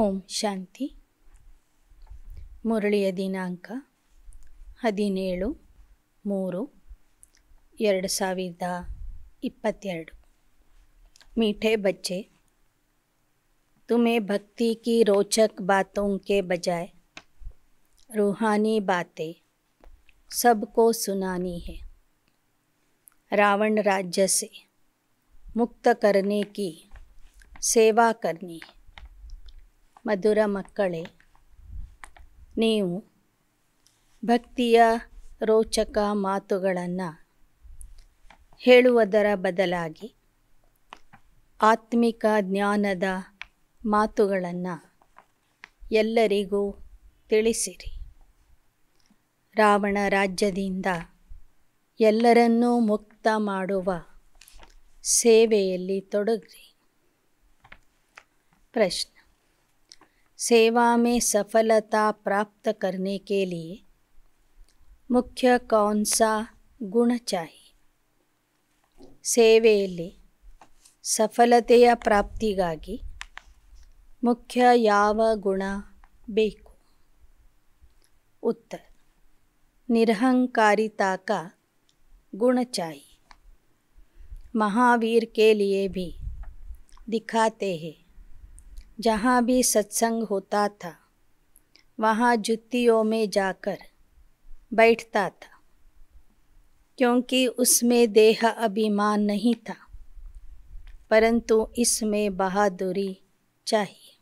ओम शांति ಮುರಳಿಯ दिनांक हद सविद इपत् मीठे बच्चे तुम्हें भक्ति की रोचक बातों के बजाय रूहानी बातें सबको सुनानी है रावण राज्य से मुक्त करने की सेवा करनी है ಮಧುರ ಮಕ್ಕಳೇ ನೀವು ಭಕ್ತಿಯ ರೋಚಕ ಮಾತುಗಳನ್ನು ಹೇಳುವುದರ ಬದಲಾಗಿ ಆತ್ಮಿಕ ಜ್ಞಾನದ ಮಾತುಗಳನ್ನು ಎಲ್ಲರಿಗೂ ತಿಳಿಸಿರಿ ರಾವಣ ರಾಜ್ಯದಿಂದ ಎಲ್ಲರನ್ನೂ ಮುಕ್ತ ಮಾಡುವ ಸೇವೆಯಲ್ಲಿ ತೊಡಗ್ರಿ ಪ್ರಶ್ನೆ सेवा में सफलता प्राप्त करने के लिए मुख्य कौन सा गुण चाहिए सेवेली सफलत प्राप्ति मुख्य ಯಾವ गुण बेको उत्तर निरहंकारिता का गुण चाहिए महावीर के लिए भी दिखाते हैं जहाँ भी सत्संग होता था वहाँ जुतियों में जाकर बैठता था क्योंकि उसमें देह अभिमान नहीं था परंतु इसमें बहादुरी चाहिए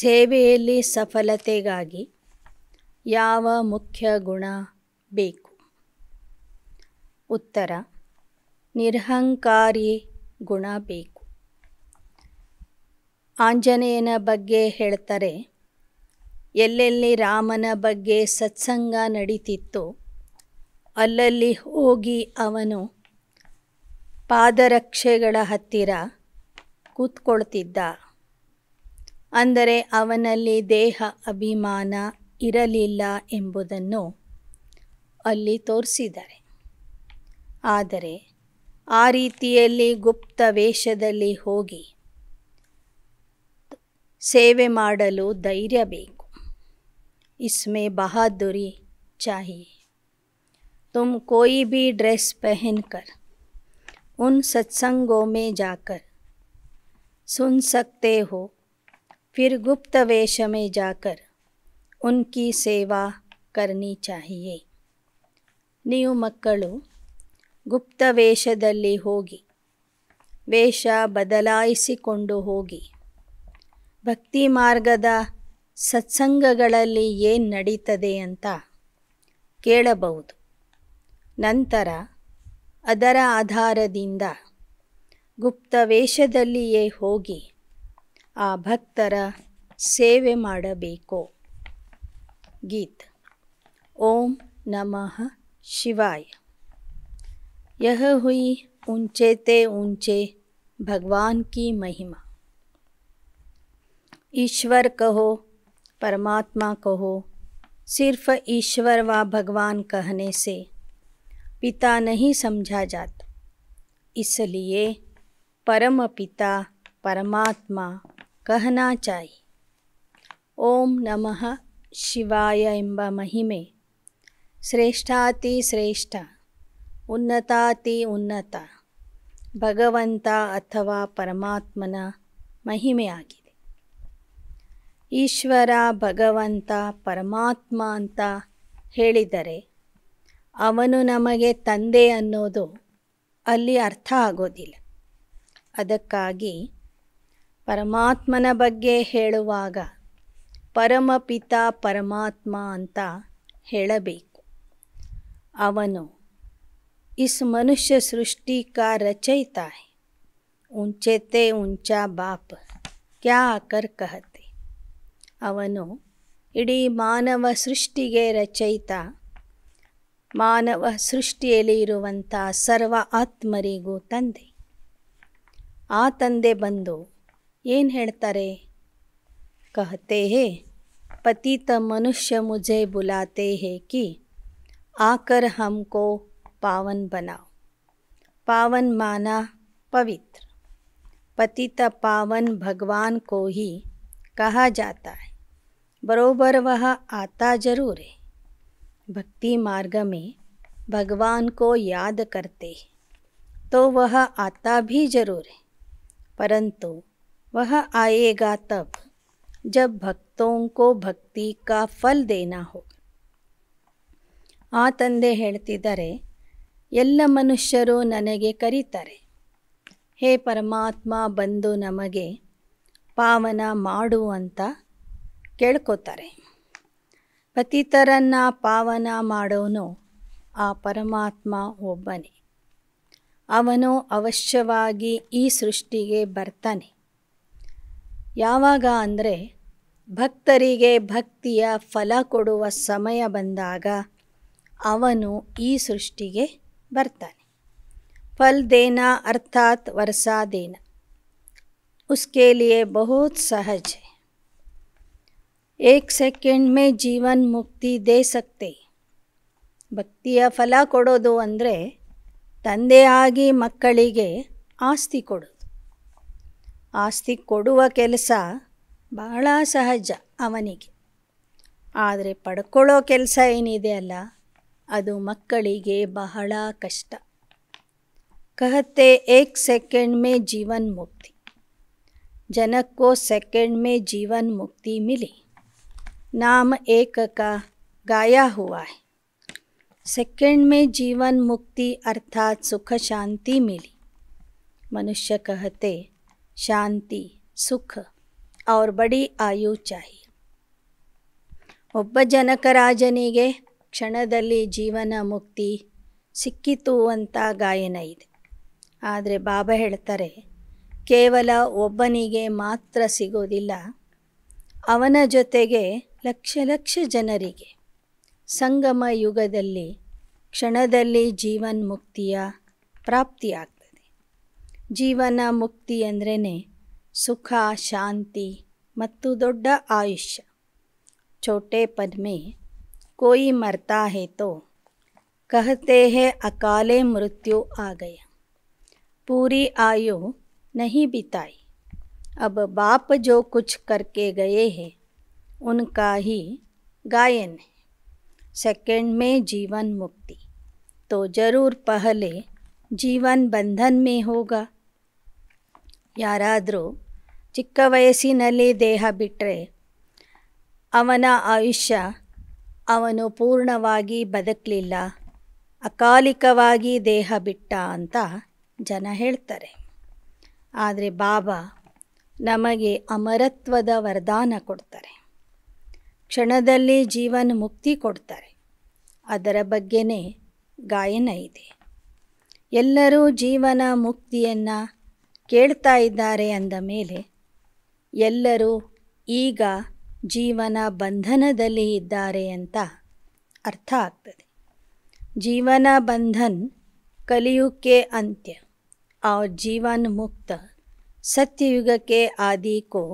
सेवेली सफलते ಯಾವ ಮುಖ್ಯ ಗುಣ ಬೇಕು ಉತ್ತರ ನಿರ್ಹಂಕಾರಿ ಗುಣ ಬೇಕು ಆಂಜನೇಯನ ಬಗ್ಗೆ ಹೇಳ್ತಾರೆ ಎಲ್ಲೆಲ್ಲಿ ರಾಮನ ಬಗ್ಗೆ ಸತ್ಸಂಗ ನಡೀತಿತ್ತು ಅಲ್ಲಲ್ಲಿ ಹೋಗಿ ಅವನು ಪಾದರಕ್ಷೆಗಳ ಹತ್ತಿರ ಕೂತ್ಕೊಳ್ತಿದ್ದ ಅಂದರೆ ಅವನಲ್ಲಿ ದೇಹ ಅಭಿಮಾನ ಇರಲಿಲ್ಲ ಎಂಬುದನ್ನು ಅಲ್ಲಿ ತೋರಿಸಿದ್ದಾರೆ ಆದರೆ ಆ ರೀತಿಯಲ್ಲಿ ಗುಪ್ತ ವೇಷದಲ್ಲಿ ಹೋಗಿ सेवे धैर्य बेको इसमें बहादुरी चाहिए तुम कोई भी ड्रेस पहनकर उन सत्संगों में जाकर सुन सकते हो फिर गुप्त वेश में जाकर उनकी सेवा करनी चाहिए ನೀವು ಮಕ್ಕಳು ಗುಪ್ತ वेश ಹೋಗಿ ವೇಷ ಬದಲಾಯಿಸಿಕೊಂಡು होगी ಭಕ್ತಿ ಮಾರ್ಗದ ಸತ್ಸಂಗಗಳಲ್ಲಿ ಏನು ನಡೀತದೆ ಅಂತ ಕೇಳಬಹುದು ನಂತರ ಅದರ ಆಧಾರದಿಂದ ಗುಪ್ತ ವೇಷದಲ್ಲಿಯೇ ಹೋಗಿ ಆ ಭಕ್ತರ ಸೇವೆ ಮಾಡಬೇಕು ಗೀತ್ ಓಂ ನಮಃ ಶಿವಾಯ ಯಹ ಹುಯಿ ಉಂಚೆ ತೇ ಉಂಚೆ ಭಗವಾನ್ ಕಿ ಮಹಿಮಾ ईश्वर कहो परमात्मा कहो सिर्फ ईश्वर व भगवान कहने से पिता नहीं समझा जाता इसलिए परम पिता परमात्मा कहना चाहिए ओम नमः शिवाय महिमे श्रेष्ठाति श्रेष्ठ उन्नताति उन्नता भगवंता अथवा परमात्मना महिमे आगे ಈಶ್ವರ ಭಗವಂತ ಪರಮಾತ್ಮ ಅಂತ ಹೇಳಿದರೆ ಅವನು ನಮಗೆ ತಂದೆ ಅನ್ನೋದು ಅಲ್ಲಿ ಅರ್ಥ ಆಗೋದಿಲ್ಲ ಅದಕ್ಕಾಗಿ ಪರಮಾತ್ಮನ ಬಗ್ಗೆ ಹೇಳುವಾಗ ಪರಮಪಿತ ಪರಮಾತ್ಮ ಅಂತ ಹೇಳಬೇಕು ಅವನು ಇಸ್ ಮನುಷ್ಯ ಸೃಷ್ಟಿ ಕಾ ಉಂಚೆತೆ ಉಂಚಾ ಬಾಪ್ ಕ್ಯಾ ಆಕರ್ ಕಹತ್ ಅವನು मानव सृष्टि ಸೃಷ್ಟಿಗೆ मानव ಮಾನವ सर्व ಇರುವಂಥ ಸರ್ವ ಆತ್ಮರಿಗೂ ತಂದೆ ಆ ತಂದೆ ಬಂದು कहते हैं पतित मनुष्य मुझे बुलाते है कि आकर हमको पावन बनाओ पावन माना पवित्र पतित पावन भगवान को ही कहा जाता है बरोबर वह आता जरूर है भक्ति मार्ग में भगवान को याद करते तो वह आता भी जरूर है परंतु वह आएगा तब जब भक्तों को भक्ति का फल देना हो आंदे ತಂದೆ मनुष्यरू ಎಲ್ಲ ಮನುಷ್ಯರು ನನಗೆ ಕರೀತಾರೆ ಹೇ ಪರಮಾತ್ಮ ಪಾವನ ಮಾಡು ಅಂತ ಕೇಳ್ಕೋತಾರೆ ಪತಿತರನ್ನು ಪಾವನ ಮಾಡೋನು ಆ ಪರಮಾತ್ಮ ಒಬ್ಬನೇ ಅವನು ಅವಶ್ಯವಾಗಿ ಈ ಸೃಷ್ಟಿಗೆ ಬರ್ತಾನೆ ಯಾವಾಗ ಅಂದರೆ ಭಕ್ತರಿಗೆ ಭಕ್ತಿಯ ಫಲ ಕೊಡುವ ಸಮಯ ಬಂದಾಗ ಅವನು ಈ ಸೃಷ್ಟಿಗೆ ಬರ್ತಾನೆ ಫಲ್ದೇನ ಅರ್ಥಾತ್ ವರ್ಸಾದೇನ उसके लिए बहुत सहज है एक सेकेंड में जीवन ಮುಕ್ತಿ ದೇಸಕ್ತೆ ಭಕ್ತಿಯ ಫಲ ಕೊಡೋದು ಅಂದರೆ ತಂದೆಯಾಗಿ ಮಕ್ಕಳಿಗೆ ಆಸ್ತಿ ಕೊಡೋದು ಆಸ್ತಿ ಕೊಡುವ ಕೆಲಸ ಬಹಳ ಸಹಜ ಅವನಿಗೆ ಆದರೆ ಪಡ್ಕೊಳ್ಳೋ ಕೆಲಸ ಏನಿದೆ ಅಲ್ಲ ಅದು ಮಕ್ಕಳಿಗೆ ಬಹಳ ಕಷ್ಟ ಕಹತೆ ಏಕ್ ಸೆಕೆಂಡ್ ಮೇ ಜೀವನ್ ಮುಕ್ತಿ जनक को सेकंड में जीवन मुक्ति मिली नाम एक का गाया हुआ है सेकंड में जीवन मुक्ति अर्थात सुख शांति मिली मनुष्य कहते शांति सुख और बड़ी आयु चाहिए ಒಬ್ಬ ಜನಕರಾಜನಿಗೆ ಕ್ಷಣದಲ್ಲಿ ಜೀವನ ಮುಕ್ತಿ ಸಿಕ್ಕಿತು ಅಂತ ಗಾಯನ ಇದೆ ಆದರೆ ಬಾಬಾ ಹೇಳ್ತಾರೆ ಕೇವಲ ಒಬ್ಬನಿಗೆ ಮಾತ್ರ ಸಿಗೋದಿಲ್ಲ ಅವನ ಜೊತೆಗೆ ಲಕ್ಷ ಲಕ್ಷ ಜನರಿಗೆ ಸಂಗಮ ಯುಗದಲ್ಲಿ ಕ್ಷಣದಲ್ಲಿ ಜೀವನ್ ಮುಕ್ತಿಯ ಪ್ರಾಪ್ತಿಯಾಗ್ತದೆ ಜೀವನ ಮುಕ್ತಿ ಅಂದ್ರೇ ಸುಖ ಶಾಂತಿ ಮತ್ತು ದೊಡ್ಡ ಆಯುಷ್ಯ ಪದ್ಮೆ ಕೋಯಿ ಮರ್ತಾ ಹೇತೋ ಕಹತೇಹೇ कहते हैं ಮೃತ್ಯು मृत्यु आ नहीं बिताई अब बाप जो कुछ करके गए हैं उनका ही गायन है सेकेंड में जीवन मुक्ति तो जरूर पहले जीवन बंधन में होगा यारादरू चिख देह बिट्रे अवन आयुष्य अवनु पूर्णवागी बदकलिला देह बिट अंता जन हेल्तरे ಆದರೆ ಬಾಬಾ ನಮಗೆ ಅಮರತ್ವದ ವರದಾನ ಕೊಡ್ತಾರೆ ಕ್ಷಣದಲ್ಲಿ ಜೀವನ ಮುಕ್ತಿ ಕೊಡ್ತಾರೆ ಅದರ ಬಗ್ಗೆನೇ ಗಾಯನ ಇದೆ ಎಲ್ಲರೂ ಜೀವನ ಮುಕ್ತಿಯನ್ನು ಕೇಳ್ತಾ ಇದ್ದಾರೆ ಅಂದ ಮೇಲೆ ಎಲ್ಲರೂ ಈಗ ಜೀವನ ಬಂಧನದಲ್ಲಿ ಇದ್ದಾರೆ ಅಂತ ಅರ್ಥ ಆಗ್ತದೆ ಜೀವನ ಬಂಧನ್ ಕಲಿಯುಕ್ಕೆ ಅಂತ್ಯ और जीवन मुक्त सत्ययुग के आदि को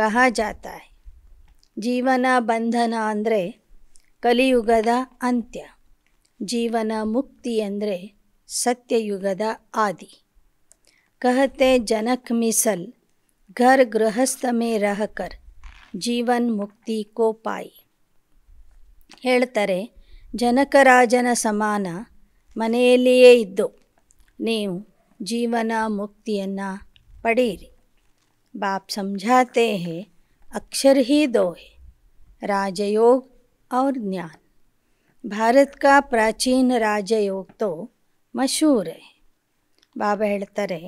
कहा जाता है ಜೀವನ ಬಂಧನ ಅಂದರೆ ಕಲಿಯುಗದ ಅಂತ್ಯ ಜೀವನ ಮುಕ್ತಿ ಅಂದರೆ ಸತ್ಯಯುಗದ ಆದಿ ಕಹತೆ ಜನಕ್ ಮಿಸಲ್ ಘರ್ ಗೃಹಸ್ಥ ಮೇ ರಹಕರ್ ಜೀವನ್ ಮುಕ್ತಿ ಕೋಪಾಯಿ ಹೇಳ್ತಾರೆ ಜನಕರಾಜನ ಸಮಾನ ಮನೆಯಲ್ಲಿಯೇ ಇದ್ದು ನೀವು ಜೀವನ ಮುಕ್ತಿಯನ್ನು ಪಡೆಯಿರಿ ಬಾಪ್ ಸಂಜಾತೆ ಹೇ ಅಕ್ಷರ್ ಹಿ ದೋಹೆ ರಾಜಯೋಗ ಔರ್ ಜ್ಞಾನ ಭಾರತ ಕಾ ಪ್ರಾಚೀನ ರಾಜಯೋಗ ತೋ ಮಶೂರ್ ಬಾಬಾ ಹೇಳ್ತಾರೆ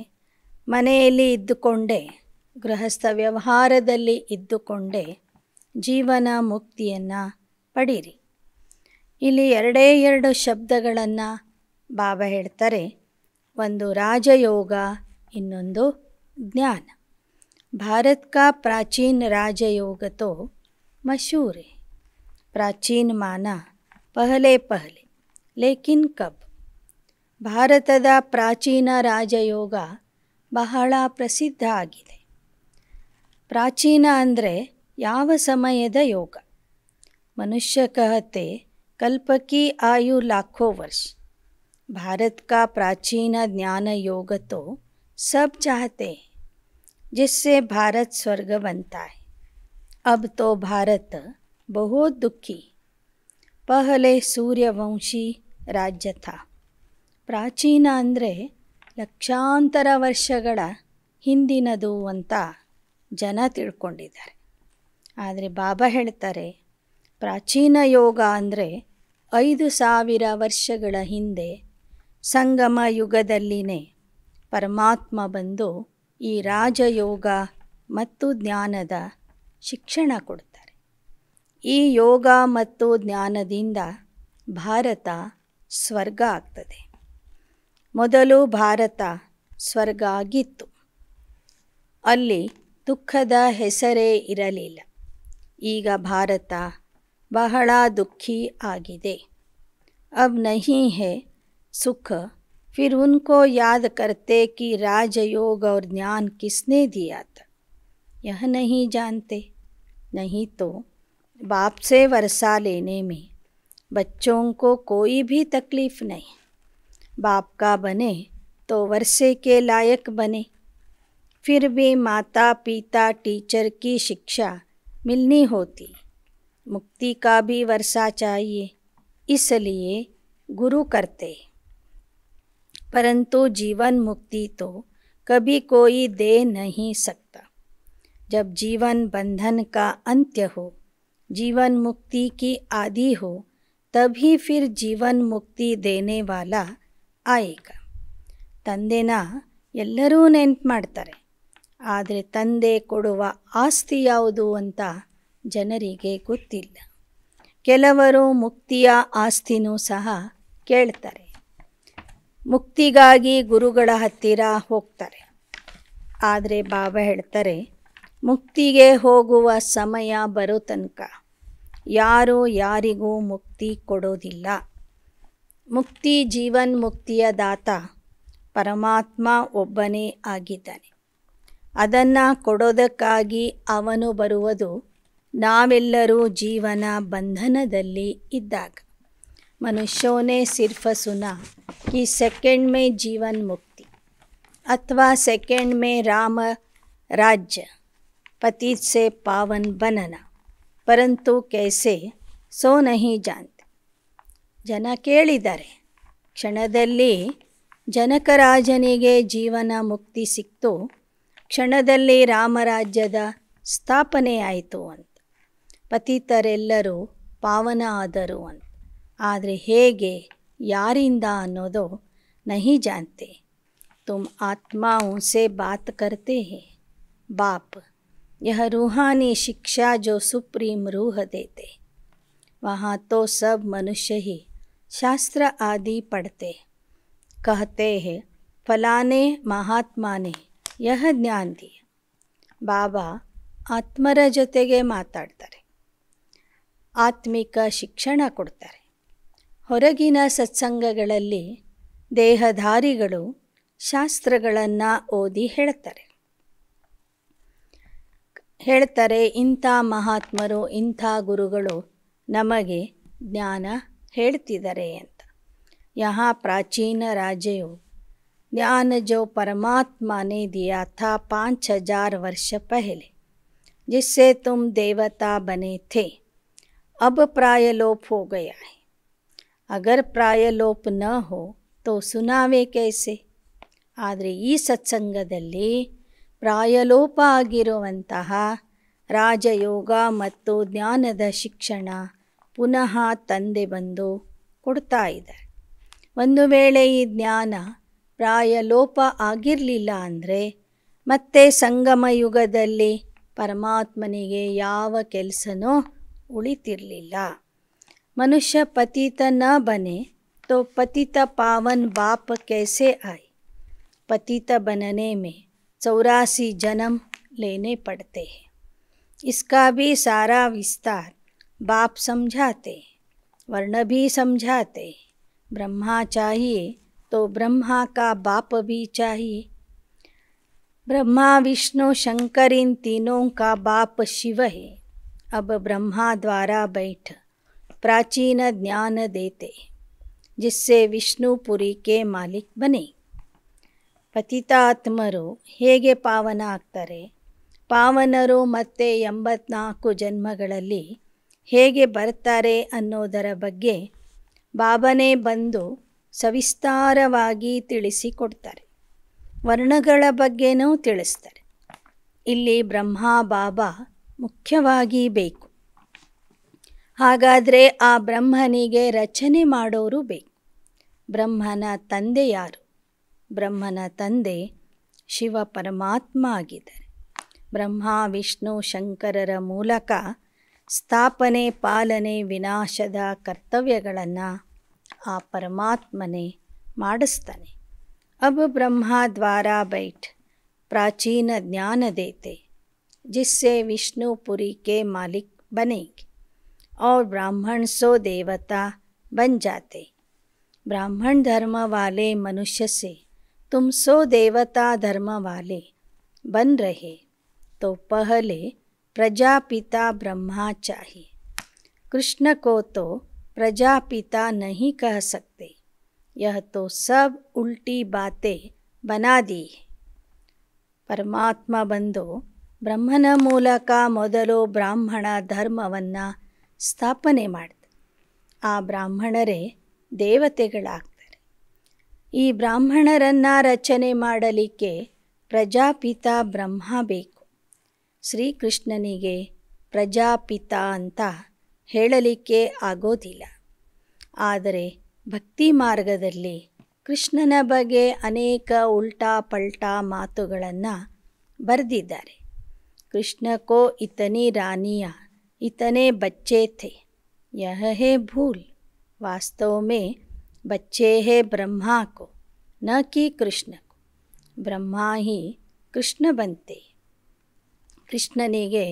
ಮನೆಯಲ್ಲಿ ಇದ್ದುಕೊಂಡೇ ಗೃಹಸ್ಥ ವ್ಯವಹಾರದಲ್ಲಿ ಇದ್ದುಕೊಂಡೇ ಜೀವನ ಮುಕ್ತಿಯನ್ನು ಪಡೀರಿ ಇಲ್ಲಿ ಎರಡೇ ಎರಡು ಶಬ್ದಗಳನ್ನು ಬಾಬಾ ಹೇಳ್ತಾರೆ ಒಂದು ರಾಜಯೋಗ ಇನ್ನೊಂದು ಜ್ಞಾನ ಭಾರತ ಕಾ ಪ್ರಾಚೀನ ರಾಜಯೋಗ ತೋ ಮಶೂರೇ ಪ್ರಾಚೀನ ಮಾನ ಪಹಲೆ ಪಹಲೆ ಲೇಕಿನ್ ಕಬ್ ಭಾರತದ ಪ್ರಾಚೀನ ರಾಜಯೋಗ ಬಹಳ ಪ್ರಸಿದ್ಧ ಆಗಿದೆ ಪ್ರಾಚೀನ ಅಂದರೆ ಯಾವ ಸಮಯದ ಯೋಗ ಮನುಷ್ಯ ಕಹತೆ ಕಲ್ಪಕಿ ಆಯು ಲಾಖೋ ವರ್ಷ भारत ಪ್ರಾಚೀನ ಜ್ಞಾನ ಯೋಗ ತೋ तो सब चाहते जिससे भारत स्वर्ग बनता है अब तो भारत बहुत दुखी पहले ಸೂರ್ಯವಂಶಿ ರಾಜ್ಯ ಥಾ ಪ್ರಾಚೀನ ಅಂದರೆ ಲಕ್ಷಾಂತರ ವರ್ಷಗಳ ಹಿಂದಿನದು ಅಂತ ಜನ ತಿಳ್ಕೊಂಡಿದ್ದಾರೆ ಆದರೆ ಬಾಬಾ ಹೇಳ್ತಾರೆ ಪ್ರಾಚೀನ ಯೋಗ ಅಂದರೆ ಐದು ಸಾವಿರ ವರ್ಷಗಳ ಹಿಂದೆ ಸಂಗಮ ಯುಗದಲ್ಲಿನೇ ಪರಮಾತ್ಮ ಬಂದು ಈ ರಾಜಯೋಗ ಮತ್ತು ಜ್ಞಾನದ ಶಿಕ್ಷಣ ಕೊಡ್ತಾರೆ ಈ ಯೋಗ ಮತ್ತು ಜ್ಞಾನದಿಂದ ಭಾರತ ಸ್ವರ್ಗ ಆಗ್ತದೆ ಮೊದಲು ಭಾರತ ಸ್ವರ್ಗ ಆಗಿತ್ತು ಅಲ್ಲಿ ದುಃಖದ ಹೆಸರೇ ಇರಲಿಲ್ಲ ಈಗ ಭಾರತ ಬಹಳ ದುಃಖಿ ಆಗಿದೆ ಅಬ್ ನಹಿ ಹೇ सुख फिर उनको याद करते कि राजयोग और ज्ञान किसने दिया था यह नहीं जानते नहीं तो बाप से वर्षा लेने में बच्चों को कोई भी तकलीफ़ नहीं बाप का बने तो वर्षे के लायक बने फिर भी माता पिता टीचर की शिक्षा मिलनी होती मुक्ति का भी वर्षा चाहिए इसलिए गुरु करते परंतु जीवन मुक्ति तो कभी कोई दे नहीं सकता जब जीवन बंधन का अंत्य हो जीवन मुक्ति की आदि हो तभी फिर जीवन ಮುಕ್ತಿ ದೇನೆ ವಾಲಾ ಆಯೇಗ ತಂದೆನ ಎಲ್ಲರೂ ನೆನ್ಪು ಮಾಡ್ತಾರೆ ಆದರೆ ತಂದೆ ಕೊಡುವ ಆಸ್ತಿ ಯಾವುದು ಅಂತ ಜನರಿಗೆ ಗೊತ್ತಿಲ್ಲ ಕೆಲವರು ಮುಕ್ತಿಯ ಆಸ್ತಿನೂ ಸಹ ಕೇಳ್ತಾರೆ ಮುಕ್ತಿಗಾಗಿ ಗುರುಗಳ ಹತ್ತಿರ ಹೋಗ್ತಾರೆ ಆದರೆ ಬಾಬಾ ಹೇಳ್ತಾರೆ ಮುಕ್ತಿಗೆ ಹೋಗುವ ಸಮಯ ಬರೋ ತನಕ ಯಾರೂ ಯಾರಿಗೂ ಮುಕ್ತಿ ಕೊಡೋದಿಲ್ಲ ಮುಕ್ತಿ ಜೀವನ್ ಮುಕ್ತಿಯ ದಾತ ಪರಮಾತ್ಮ ಒಬ್ಬನೇ ಆಗಿದ್ದಾನೆ ಅದನ್ನು ಕೊಡೋದಕ್ಕಾಗಿ ಅವನು ಬರುವುದು ನಾವೆಲ್ಲರೂ ಜೀವನ ಬಂಧನದಲ್ಲಿ ಇದ್ದಾಗ मनुष्यों ने सिर्फ सुना कि सेकंड में जीवन मुक्ति अथवा सेकंड में राम राज्य पति से पावन बनना परंतु कैसे ಸೋ ಜನ ಕೇಳಿದ್ದಾರೆ ಕ್ಷಣದಲ್ಲಿ ಜನಕರಾಜನಿಗೆ ಜೀವನ ಮುಕ್ತಿ ಸಿಕ್ತು ಕ್ಷಣದಲ್ಲಿ ರಾಮರಾಜ್ಯದ ಸ್ಥಾಪನೆಯಾಯಿತು ಅಂತ ಪತಿತರೆಲ್ಲರೂ ಪಾವನ ಆದರು ಅಂತ आदरे हेगे यार인다 ಅನ್ನೋದ ನಹಿ ಜಾನ್ತೆ ತುಮ್ ಆತ್ಮಆಂ ಸೆ ಬಾತ್ ಕರ್ತೆ ಹೇ ಬಾಪ್ ಯಹ ರುಹಾನೀ ಶಿಕ್ಷಾ ಜೋ ಸುಪ್ರೀಂ ರುಹ ದೇತೆ ವಹಾ ತೋ ಸಬ್ ಮನುಷ್ಯ ಹಿ ಶಾಸ್ತ್ರ ಆದಿ ಪಡ್ತೆ ಕಹತೆ ಹೇ ಫಲಾನೆ ಮಹಾತ್ಮಾನೆ ಯಹ ಜ್ಞಾಂತಿ ಬಾಬಾ ಆತ್ಮರ ಜೊತೆಗೆ ಮಾತಾಡ್ತಾರೆ ಆತ್ಮಿಕ ಶಿಕ್ಷಣ ಕೊಡ್ತಾರೆ ಹೊರಗಿನ ಸತ್ಸಂಗಗಳಲ್ಲಿ ದೇಹಧಾರಿಗಳು ಶಾಸ್ತ್ರಗಳನ್ನು ಓದಿ ಹೇಳ್ತಾರೆ ಹೇಳ್ತಾರೆ ಇಂಥ ಮಹಾತ್ಮರು ಇಂಥ ಗುರುಗಳು ನಮಗೆ ಜ್ಞಾನ ಹೇಳ್ತಿದ್ದಾರೆ ಅಂತ ಯಹ ಪ್ರಾಚೀನ ರಾಜೆಯು ಜ್ಞಾನ ಜೋ ಪರಮಾತ್ಮ ನೇ ದಿಯಾ ಥಾ ಪಾಂಚ್ ಹಜಾರ್ ವರ್ಷ ಪಹಲೆ ಜಿಸ್ಸೆ ತುಮ್ ದೇವತಾ ಬನೆ ಥೇ ಅಬ್ ಪ್ರಾಯ ಲೋಪ ಅಗರ್ ಪ್ರಾಯಲೋಪ ಲೋಪ ಹೋ ಹೋ ಸುನಾವೇ सुनावे ಆದರೆ ಈ ಸತ್ಸಂಗದಲ್ಲಿ ಪ್ರಾಯಲೋಪ ಆಗಿರುವಂತಹ ರಾಜಯೋಗ ಮತ್ತು ಜ್ಞಾನದ ಶಿಕ್ಷಣ ಪುನಃ ತಂದೆ ಬಂದು ಕೊಡ್ತಾ ಇದ್ದಾರೆ ಒಂದು ವೇಳೆ ಈ ಜ್ಞಾನ ಪ್ರಾಯಲೋಪ ಆಗಿರಲಿಲ್ಲ ಅಂದರೆ ಮತ್ತೆ ಸಂಗಮ ಯುಗದಲ್ಲಿ ಪರಮಾತ್ಮನಿಗೆ ಯಾವ ಕೆಲಸನೂ ಉಳಿತಿರಲಿಲ್ಲ मनुष्य पतित न बने तो पतित पावन बाप कैसे आए पतित बनने में चौरासी जन्म लेने पड़ते हैं इसका भी सारा विस्तार बाप समझाते वर्ण भी समझाते ब्रह्मा चाहिए तो ब्रह्मा का बाप भी चाहिए ब्रह्मा विष्णु शंकर इन तीनों का बाप शिव है अब ब्रह्मा द्वारा बैठ प्राचीन ज्ञान देते जिससे ವಿಷ್ಣುಪುರಿ ಕೆ ಮಾಲಿಕ್ ಬನ್ನಿ ಪತಿತಾತ್ಮರು ಹೇಗೆ ಪಾವನ ಆಗ್ತಾರೆ ಪಾವನರು ಮತ್ತೆ ಎಂಬತ್ನಾಲ್ಕು ಜನ್ಮಗಳಲ್ಲಿ ಹೇಗೆ ಬರ್ತಾರೆ ಅನ್ನೋದರ ಬಗ್ಗೆ ಬಾಬನೇ ಬಂದು ಸವಿಸ್ತಾರವಾಗಿ ತಿಳಿಸಿಕೊಡ್ತಾರೆ ವರ್ಣಗಳ ಬಗ್ಗೆನೂ ತಿಳಿಸ್ತಾರೆ ಇಲ್ಲಿ ಬ್ರಹ್ಮ ಬಾಬಾ ಮುಖ್ಯವಾಗಿ ಬೇಕು ಹಾಗಾದರೆ ಆ ಬ್ರಹ್ಮನಿಗೆ ರಚನೆ ಮಾಡೋರು ಬೇಕು ಬ್ರಹ್ಮನ ತಂದೆ ಯಾರು ಬ್ರಹ್ಮನ ತಂದೆ ಶಿವ ಪರಮಾತ್ಮ ಆಗಿದ್ದಾರೆ ಬ್ರಹ್ಮ ವಿಷ್ಣು ಶಂಕರರ ಮೂಲಕ ಸ್ಥಾಪನೆ ಪಾಲನೆ ವಿನಾಶದ ಕರ್ತವ್ಯಗಳನ್ನು ಆ ಪರಮಾತ್ಮನೇ ಮಾಡಿಸ್ತಾನೆ ಅಬ್ ಬ್ರಹ್ಮ ದ್ವಾರ ಬೈಟ್ ಪ್ರಾಚೀನ ಜ್ಞಾನದೇತೆ ಜಿಸ್ಸೆ ವಿಷ್ಣು ಪುರಿ ಕೆ ಮಾಲಿಕ್ ಬನೇಗೆ और ब्राह्मण सो देवता बन जाते ब्राह्मण धर्म वाले मनुष्य से तुम सो देवता धर्म वाले बन रहे तो पहले प्रजापिता ब्रह्मा चाहिए कृष्ण को तो प्रजापिता नहीं कह सकते यह तो सब उल्टी बातें बना दी ಪರಮಾತ್ಮ ಬಂದು ಬ್ರಹ್ಮನ ಮೂಲಕ ಮೊದಲು ब्राह्मण धर्मवन्ना ಸ್ಥಾಪನೆ ಮಾಡ್ತ ಆ ಬ್ರಾಹ್ಮಣರೇ ದೇವತೆಗಳಾಗ್ತಾರೆ ಈ ಬ್ರಾಹ್ಮಣರನ್ನು ರಚನೆ ಮಾಡಲಿಕ್ಕೆ ಪ್ರಜಾಪಿತ ಬ್ರಹ್ಮ ಬೇಕು ಶ್ರೀಕೃಷ್ಣನಿಗೆ ಪ್ರಜಾಪಿತ ಅಂತ ಹೇಳಲಿಕ್ಕೆ ಆಗೋದಿಲ್ಲ ಆದರೆ ಭಕ್ತಿ ಮಾರ್ಗದಲ್ಲಿ ಕೃಷ್ಣನ ಬಗ್ಗೆ ಅನೇಕ ಉಲ್ಟಾ ಪಲ್ಟಾ ಮಾತುಗಳನ್ನು ಬರೆದಿದ್ದಾರೆ ಕೃಷ್ಣಕೋ ಇತನಿ ರಾನಿಯ इतने बच्चे थे यह है भूल वास्तव में बच्चे है ब्रह्मा को न कि कृष्ण को ಹಿ ಕೃಷ್ಣ ಬಂತೆ ಕೃಷ್ಣನಿಗೆ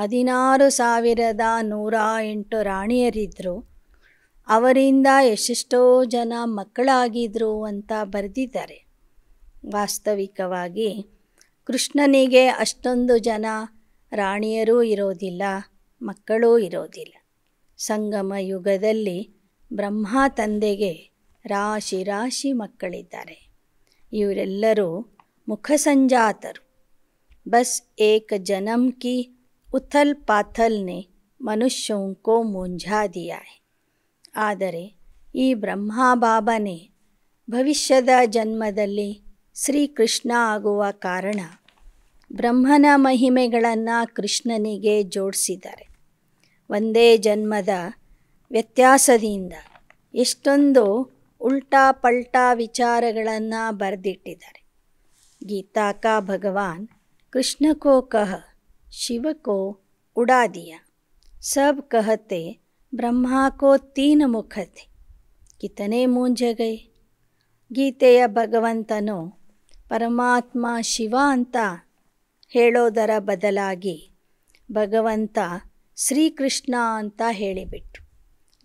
ಹದಿನಾರು ಸಾವಿರದ ನೂರ ಎಂಟು ರಾಣಿಯರಿದ್ದರು ಅವರಿಂದ ಎಷ್ಟೆಷ್ಟೋ ಜನ ಮಕ್ಕಳಾಗಿದ್ರು ಅಂತ ಬರೆದಿದ್ದಾರೆ ವಾಸ್ತವಿಕವಾಗಿ ಕೃಷ್ಣನಿಗೆ ಅಷ್ಟೊಂದು ಜನ ರಾಣಿಯರೂ ಇರೋದಿಲ್ಲ ಮಕ್ಕಳೂ ಇರೋದಿಲ್ಲ ಸಂಗಮ ಯುಗದಲ್ಲಿ ಬ್ರಹ್ಮ ತಂದೆಗೆ ರಾಶಿ ರಾಶಿ ಮಕ್ಕಳಿದ್ದಾರೆ ಇವರೆಲ್ಲರೂ ಮುಖ ಸಂಜಾತರು ಬಸ್ ಏಕ ಜನಂ ಕಿ ಉಥಲ್ ಪಾಥಲ್ನೆ ಮನುಷ್ಯಂಕೋ ಮುಂಜಾದಿಯಾಯ್ ಆದರೆ ಈ ಬ್ರಹ್ಮ ಬಾಬನೇ ಭವಿಷ್ಯದ ಜನ್ಮದಲ್ಲಿ ಶ್ರೀಕೃಷ್ಣ ಆಗುವ ಕಾರಣ ಬ್ರಹ್ಮನ ಮಹಿಮೆಗಳನ್ನು ಕೃಷ್ಣನಿಗೆ ಜೋಡಿಸಿದ್ದಾರೆ ಒಂದೇ ಜನ್ಮದ ವ್ಯತ್ಯಾಸದಿಂದ ಎಷ್ಟೊಂದು ಉಲ್ಟಾ ಪಲ್ಟಾ ವಿಚಾರಗಳನ್ನು ಬರೆದಿಟ್ಟಿದ್ದಾರೆ ಗೀತಾಕ ಭಗವಾನ್ ಕೃಷ್ಣ ಕೋ ಕಹ ಶಿವಕೋ ಉಡಾದಿಯ ಸಬ್ ಕಹತೆ ಬ್ರಹ್ಮಾಕೋ ಕೋ ತೀನ ಮುಖತೆ ಕಿತನೆ ಮೂಂಜಗೈ ಗೀತೆಯ ಭಗವಂತನು ಪರಮಾತ್ಮ ಶಿವ ಅಂತ ಹೇಳೋದರ ಬದಲಾಗಿ ಭಗವಂತ ಶ್ರೀಕೃಷ್ಣ ಅಂತ ಹೇಳಿಬಿಟ್ರು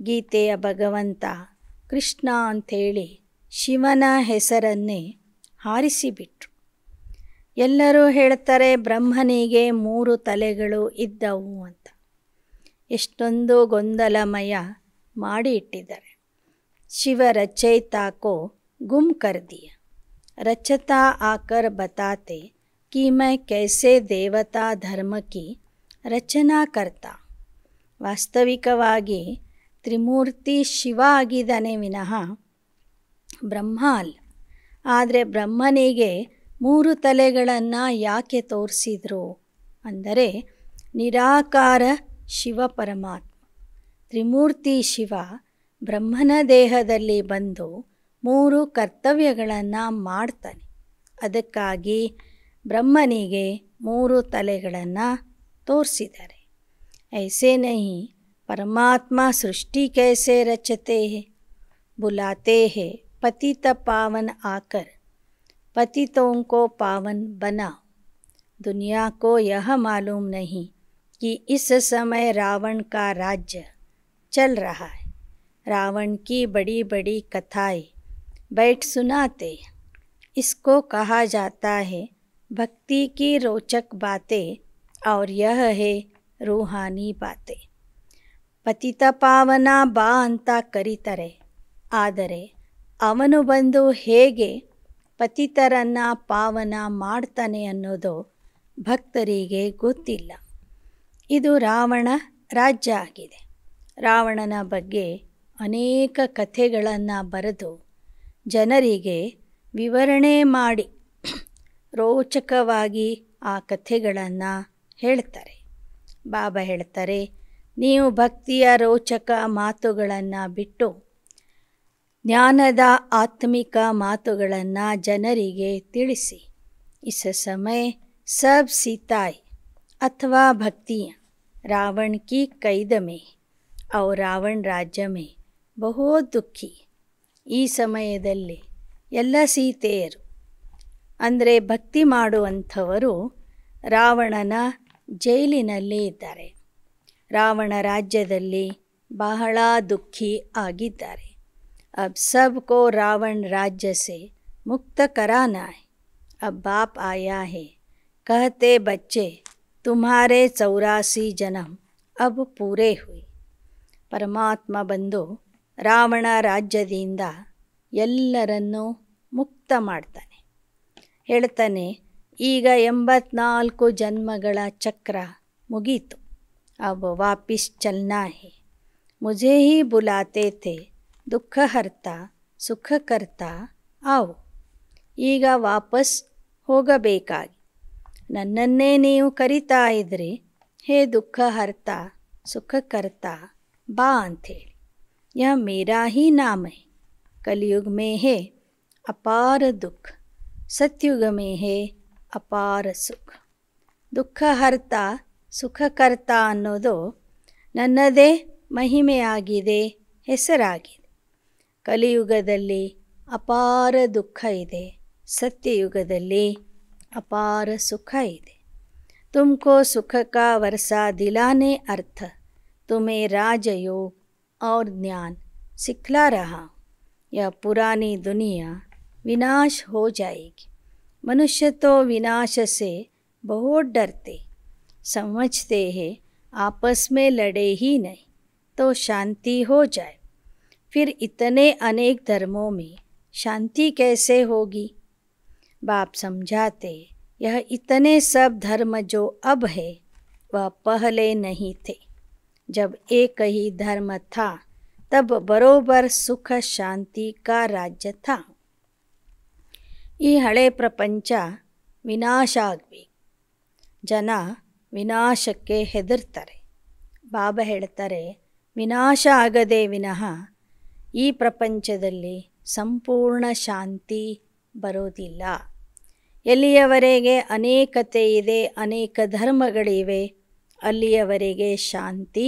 ಗೀತೆಯ ಭಗವಂತ ಕೃಷ್ಣ ಅಂಥೇಳಿ ಶಿವನ ಹೆಸರನ್ನೇ ಹಾರಿಸಿಬಿಟ್ರು ಎಲ್ಲರೂ ಹೇಳ್ತಾರೆ ಬ್ರಹ್ಮನಿಗೆ ಮೂರು ತಲೆಗಳು ಇದ್ದವು ಅಂತ ಎಷ್ಟೊಂದು ಗೊಂದಲಮಯ ಮಾಡಿ ಇಟ್ಟಿದ್ದಾರೆ ಶಿವ ರಚಯಿತಾಕೋ ಗುಮ್ ಕರ್ದಿಯ ರಚತಾ ಆಕರ್ ಬತಾತೆ ಕಿ ಮೈ ಕೈಸೆ ದೇವತಾ ಧರ್ಮಕಿ ರಚನಾಕರ್ತ ವಾಸ್ತವಿಕವಾಗಿ ತ್ರಿಮೂರ್ತಿ ಶಿವ ಆಗಿದ್ದಾನೆ ವಿನಃ ಬ್ರಹ್ಮ ಅಲ್ಲ ಆದರೆ ಬ್ರಹ್ಮನಿಗೆ ಮೂರು ತಲೆಗಳನ್ನು ಯಾಕೆ ತೋರಿಸಿದರು ಅಂದರೆ ನಿರಾಕಾರ ಶಿವ ಪರಮಾತ್ಮ ತ್ರಿಮೂರ್ತಿ ಶಿವ ಬ್ರಹ್ಮನ ದೇಹದಲ್ಲಿ ಬಂದು ಮೂರು ಕರ್ತವ್ಯಗಳನ್ನು ಮಾಡ್ತಾನೆ ಅದಕ್ಕಾಗಿ ಬ್ರಹ್ಮನಿಗೆ ಮೂರು ತಲೆಗಳನ್ನು ऐसे नहीं परमात्मा सृष्टि कैसे रचते हैं बुलाते हैं पति तपावन आकर पति तो ಕೋ पावन बना दुनिया को यह मालूम नहीं कि इस समय रावण का राज्य चल रहा है रावण की बड़ी बड़ी कथाएं बैठ सुनाते इसको कहा जाता है भक्ति की रोचक बातें और यह है रूहानी बातें ಪತಿತ ಪಾವನ ಬಾ ಅಂತ ಕರೀತಾರೆ ಆದರೆ ಅವನು ಬಂದು ಹೇಗೆ ಪತಿತರನ್ನು ಪಾವನ ಮಾಡ್ತಾನೆ ಅನ್ನೋದು ಭಕ್ತರಿಗೆ ಗೊತ್ತಿಲ್ಲ ಇದು ರಾವಣ ರಾಜ್ಯ ಆಗಿದೆ ರಾವಣನ ಬಗ್ಗೆ ಅನೇಕ ಕಥೆಗಳನ್ನು ಬರೆದು ಜನರಿಗೆ ವಿವರಣೆ ಮಾಡಿ ರೋಚಕವಾಗಿ ಆ ಕಥೆಗಳನ್ನು ಹೇಳುತ್ತಾರೆ ಬಾಬಾ ಹೇಳುತ್ತಾರೆ ನೀವು ಭಕ್ತಿಯ ರೋಚಕ ಮಾತುಗಳನ್ನು ಬಿಟ್ಟು ಜ್ಞಾನದ ಆತ್ಮಿಕ ಮಾತುಗಳನ್ನು ಜನರಿಗೆ ತಿಳಿಸಿ ಇಸ ಸಮಯ ಸಬ್ ಸೀತಾಯ್ ಅಥವಾ ಭಕ್ತಿಯ ರಾವಣ್ ಕಿ ಕೈದಮೆ ಔ ರಾವಣ್ ರಾವಣ ರಾಜ್ಯ ಮೇ ಬಹು ದುಃಖಿ ಈ ಸಮಯದಲ್ಲಿ ಎಲ್ಲ ಸೀತೆಯರು ಅಂದರೆ ಭಕ್ತಿ ಮಾಡುವಂಥವರು ರಾವಣನ ಜೈಲಿನಲ್ಲೇ ಇದ್ದಾರೆ ರಾವಣ ರಾಜ್ಯದಲ್ಲಿ ಬಹಳ ದುಃಖಿ ಆಗಿದ್ದಾರೆ ಅಬ್ ಕೋ ರಾವಣ ರಾಜ್ಯ ಸೆ ಮುಕ್ತ ಕರಾನಾ ಅಬ್ ಬಾಪ್ ಆಯಾ ಹೇ ಕಹತೆ ಬಚ್ಚೆ ತುಮಾರೇ ಚೌರಾಸಿ ಜನಂ ಅಬ್ ಪೂರೇ ಹುಯ್ ಪರಮಾತ್ಮ ಬಂದು ರಾವಣ ರಾಜ್ಯದಿಂದ ಎಲ್ಲರನ್ನೂ ಮುಕ್ತ ಮಾಡ್ತಾನೆ ಹೇಳ್ತಾನೆ एबत्नाकु जन्म चक्र मुगीत अब वापिस चलना है मुझे ही बुलाते थे दुख हरता सुख करता आओ ईग वापस होगे करतरे हे दुख हरता सुख करता बा अंत यह मेरा ही नाम है कलयुग में है अपार दुख सत्युग में है ಅಪಾರ ಸುಖ ದುಃಖ ದುಃಖಹರ್ತ ಸುಖಕರ್ತ ಅನ್ನೋದು ನನ್ನದೇ ಮಹಿಮೆಯಾಗಿದೆ ಹೆಸರಾಗಿದೆ ಕಲಿಯುಗದಲ್ಲಿ ಅಪಾರ ದುಃಖ ಇದೆ ಸತ್ಯಯುಗದಲ್ಲಿ ಅಪಾರ ಸುಖ ಇದೆ ತುಮಕೋ ಸುಖಕ ವರ್ಷ ದಿಲಾನೆ ಅರ್ಥ ತುಮೆ ರಾಜಯೋಗ ಔರ್ ಜ್ಞಾನ ಸಿಖಲಾ ರಹ ಯಾ ಪುರಾನಿ ದುನಿಯಾ ವಿನಾಶ ಹೋ ಜಾಯೇಗಿ मनुष्य तो विनाश से बहुत डरते समझते हैं आपस में लड़े ही नहीं तो शांति हो जाए फिर इतने अनेक धर्मों में शांति कैसे होगी बाप समझाते यह इतने सब धर्म जो अब है वह पहले नहीं थे जब एक ही धर्म था तब बरोबर सुख शांति का राज्य था ಈ ಹಳೆ ಪ್ರಪಂಚ ವಿನಾಶ ಆಗಬೇಕು ಜನ ವಿನಾಶಕ್ಕೆ ಹೆದರ್ತಾರೆ ಬಾಬಾ ಹೇಳ್ತಾರೆ ವಿನಾಶ ಆಗದೆ ವಿನಃ ಈ ಪ್ರಪಂಚದಲ್ಲಿ ಸಂಪೂರ್ಣ ಶಾಂತಿ ಬರೋದಿಲ್ಲ ಎಲ್ಲಿಯವರೆಗೆ ಅನೇಕತೆ ಇದೆ ಅನೇಕ ಧರ್ಮಗಳಿವೆ ಅಲ್ಲಿಯವರೆಗೆ ಶಾಂತಿ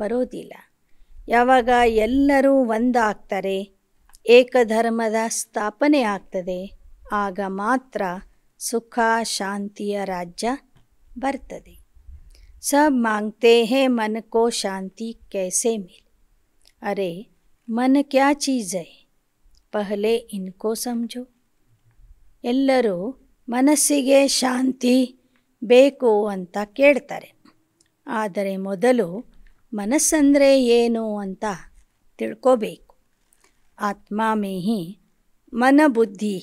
ಬರೋದಿಲ್ಲ ಯಾವಾಗ ಎಲ್ಲರೂ ಒಂದಾಗ್ತಾರೆ ಏಕಧರ್ಮದ ಸ್ಥಾಪನೆ ಆಗ್ತದೆ ಆಗ ಮಾತ್ರ ಸುಖ ಶಾಂತಿಯ ರಾಜ್ಯ ಬರ್ತದೆ ಸಬ್ मांगते ಹೇ ಮನ ಕೋ ಶಾಂತಿ ಕೈಸೆ ಮಿಲ್ ಅರೆ ಮನ ಕ್ಯಾ चीज़ ಪಹಲೆ ಇನ್ಕೋ ಸಮಜೋ ಎಲ್ಲರೂ ಮನಸ್ಸಿಗೆ ಶಾಂತಿ ಬೇಕು ಅಂತ ಕೇಳ್ತಾರೆ ಆದರೆ ಮೊದಲು ಮನಸ್ಸಂದರೆ ಏನು ಅಂತ ತಿಳ್ಕೋಬೇಕು ಆತ್ಮ ಮೇಹಿ ಬುದ್ಧಿ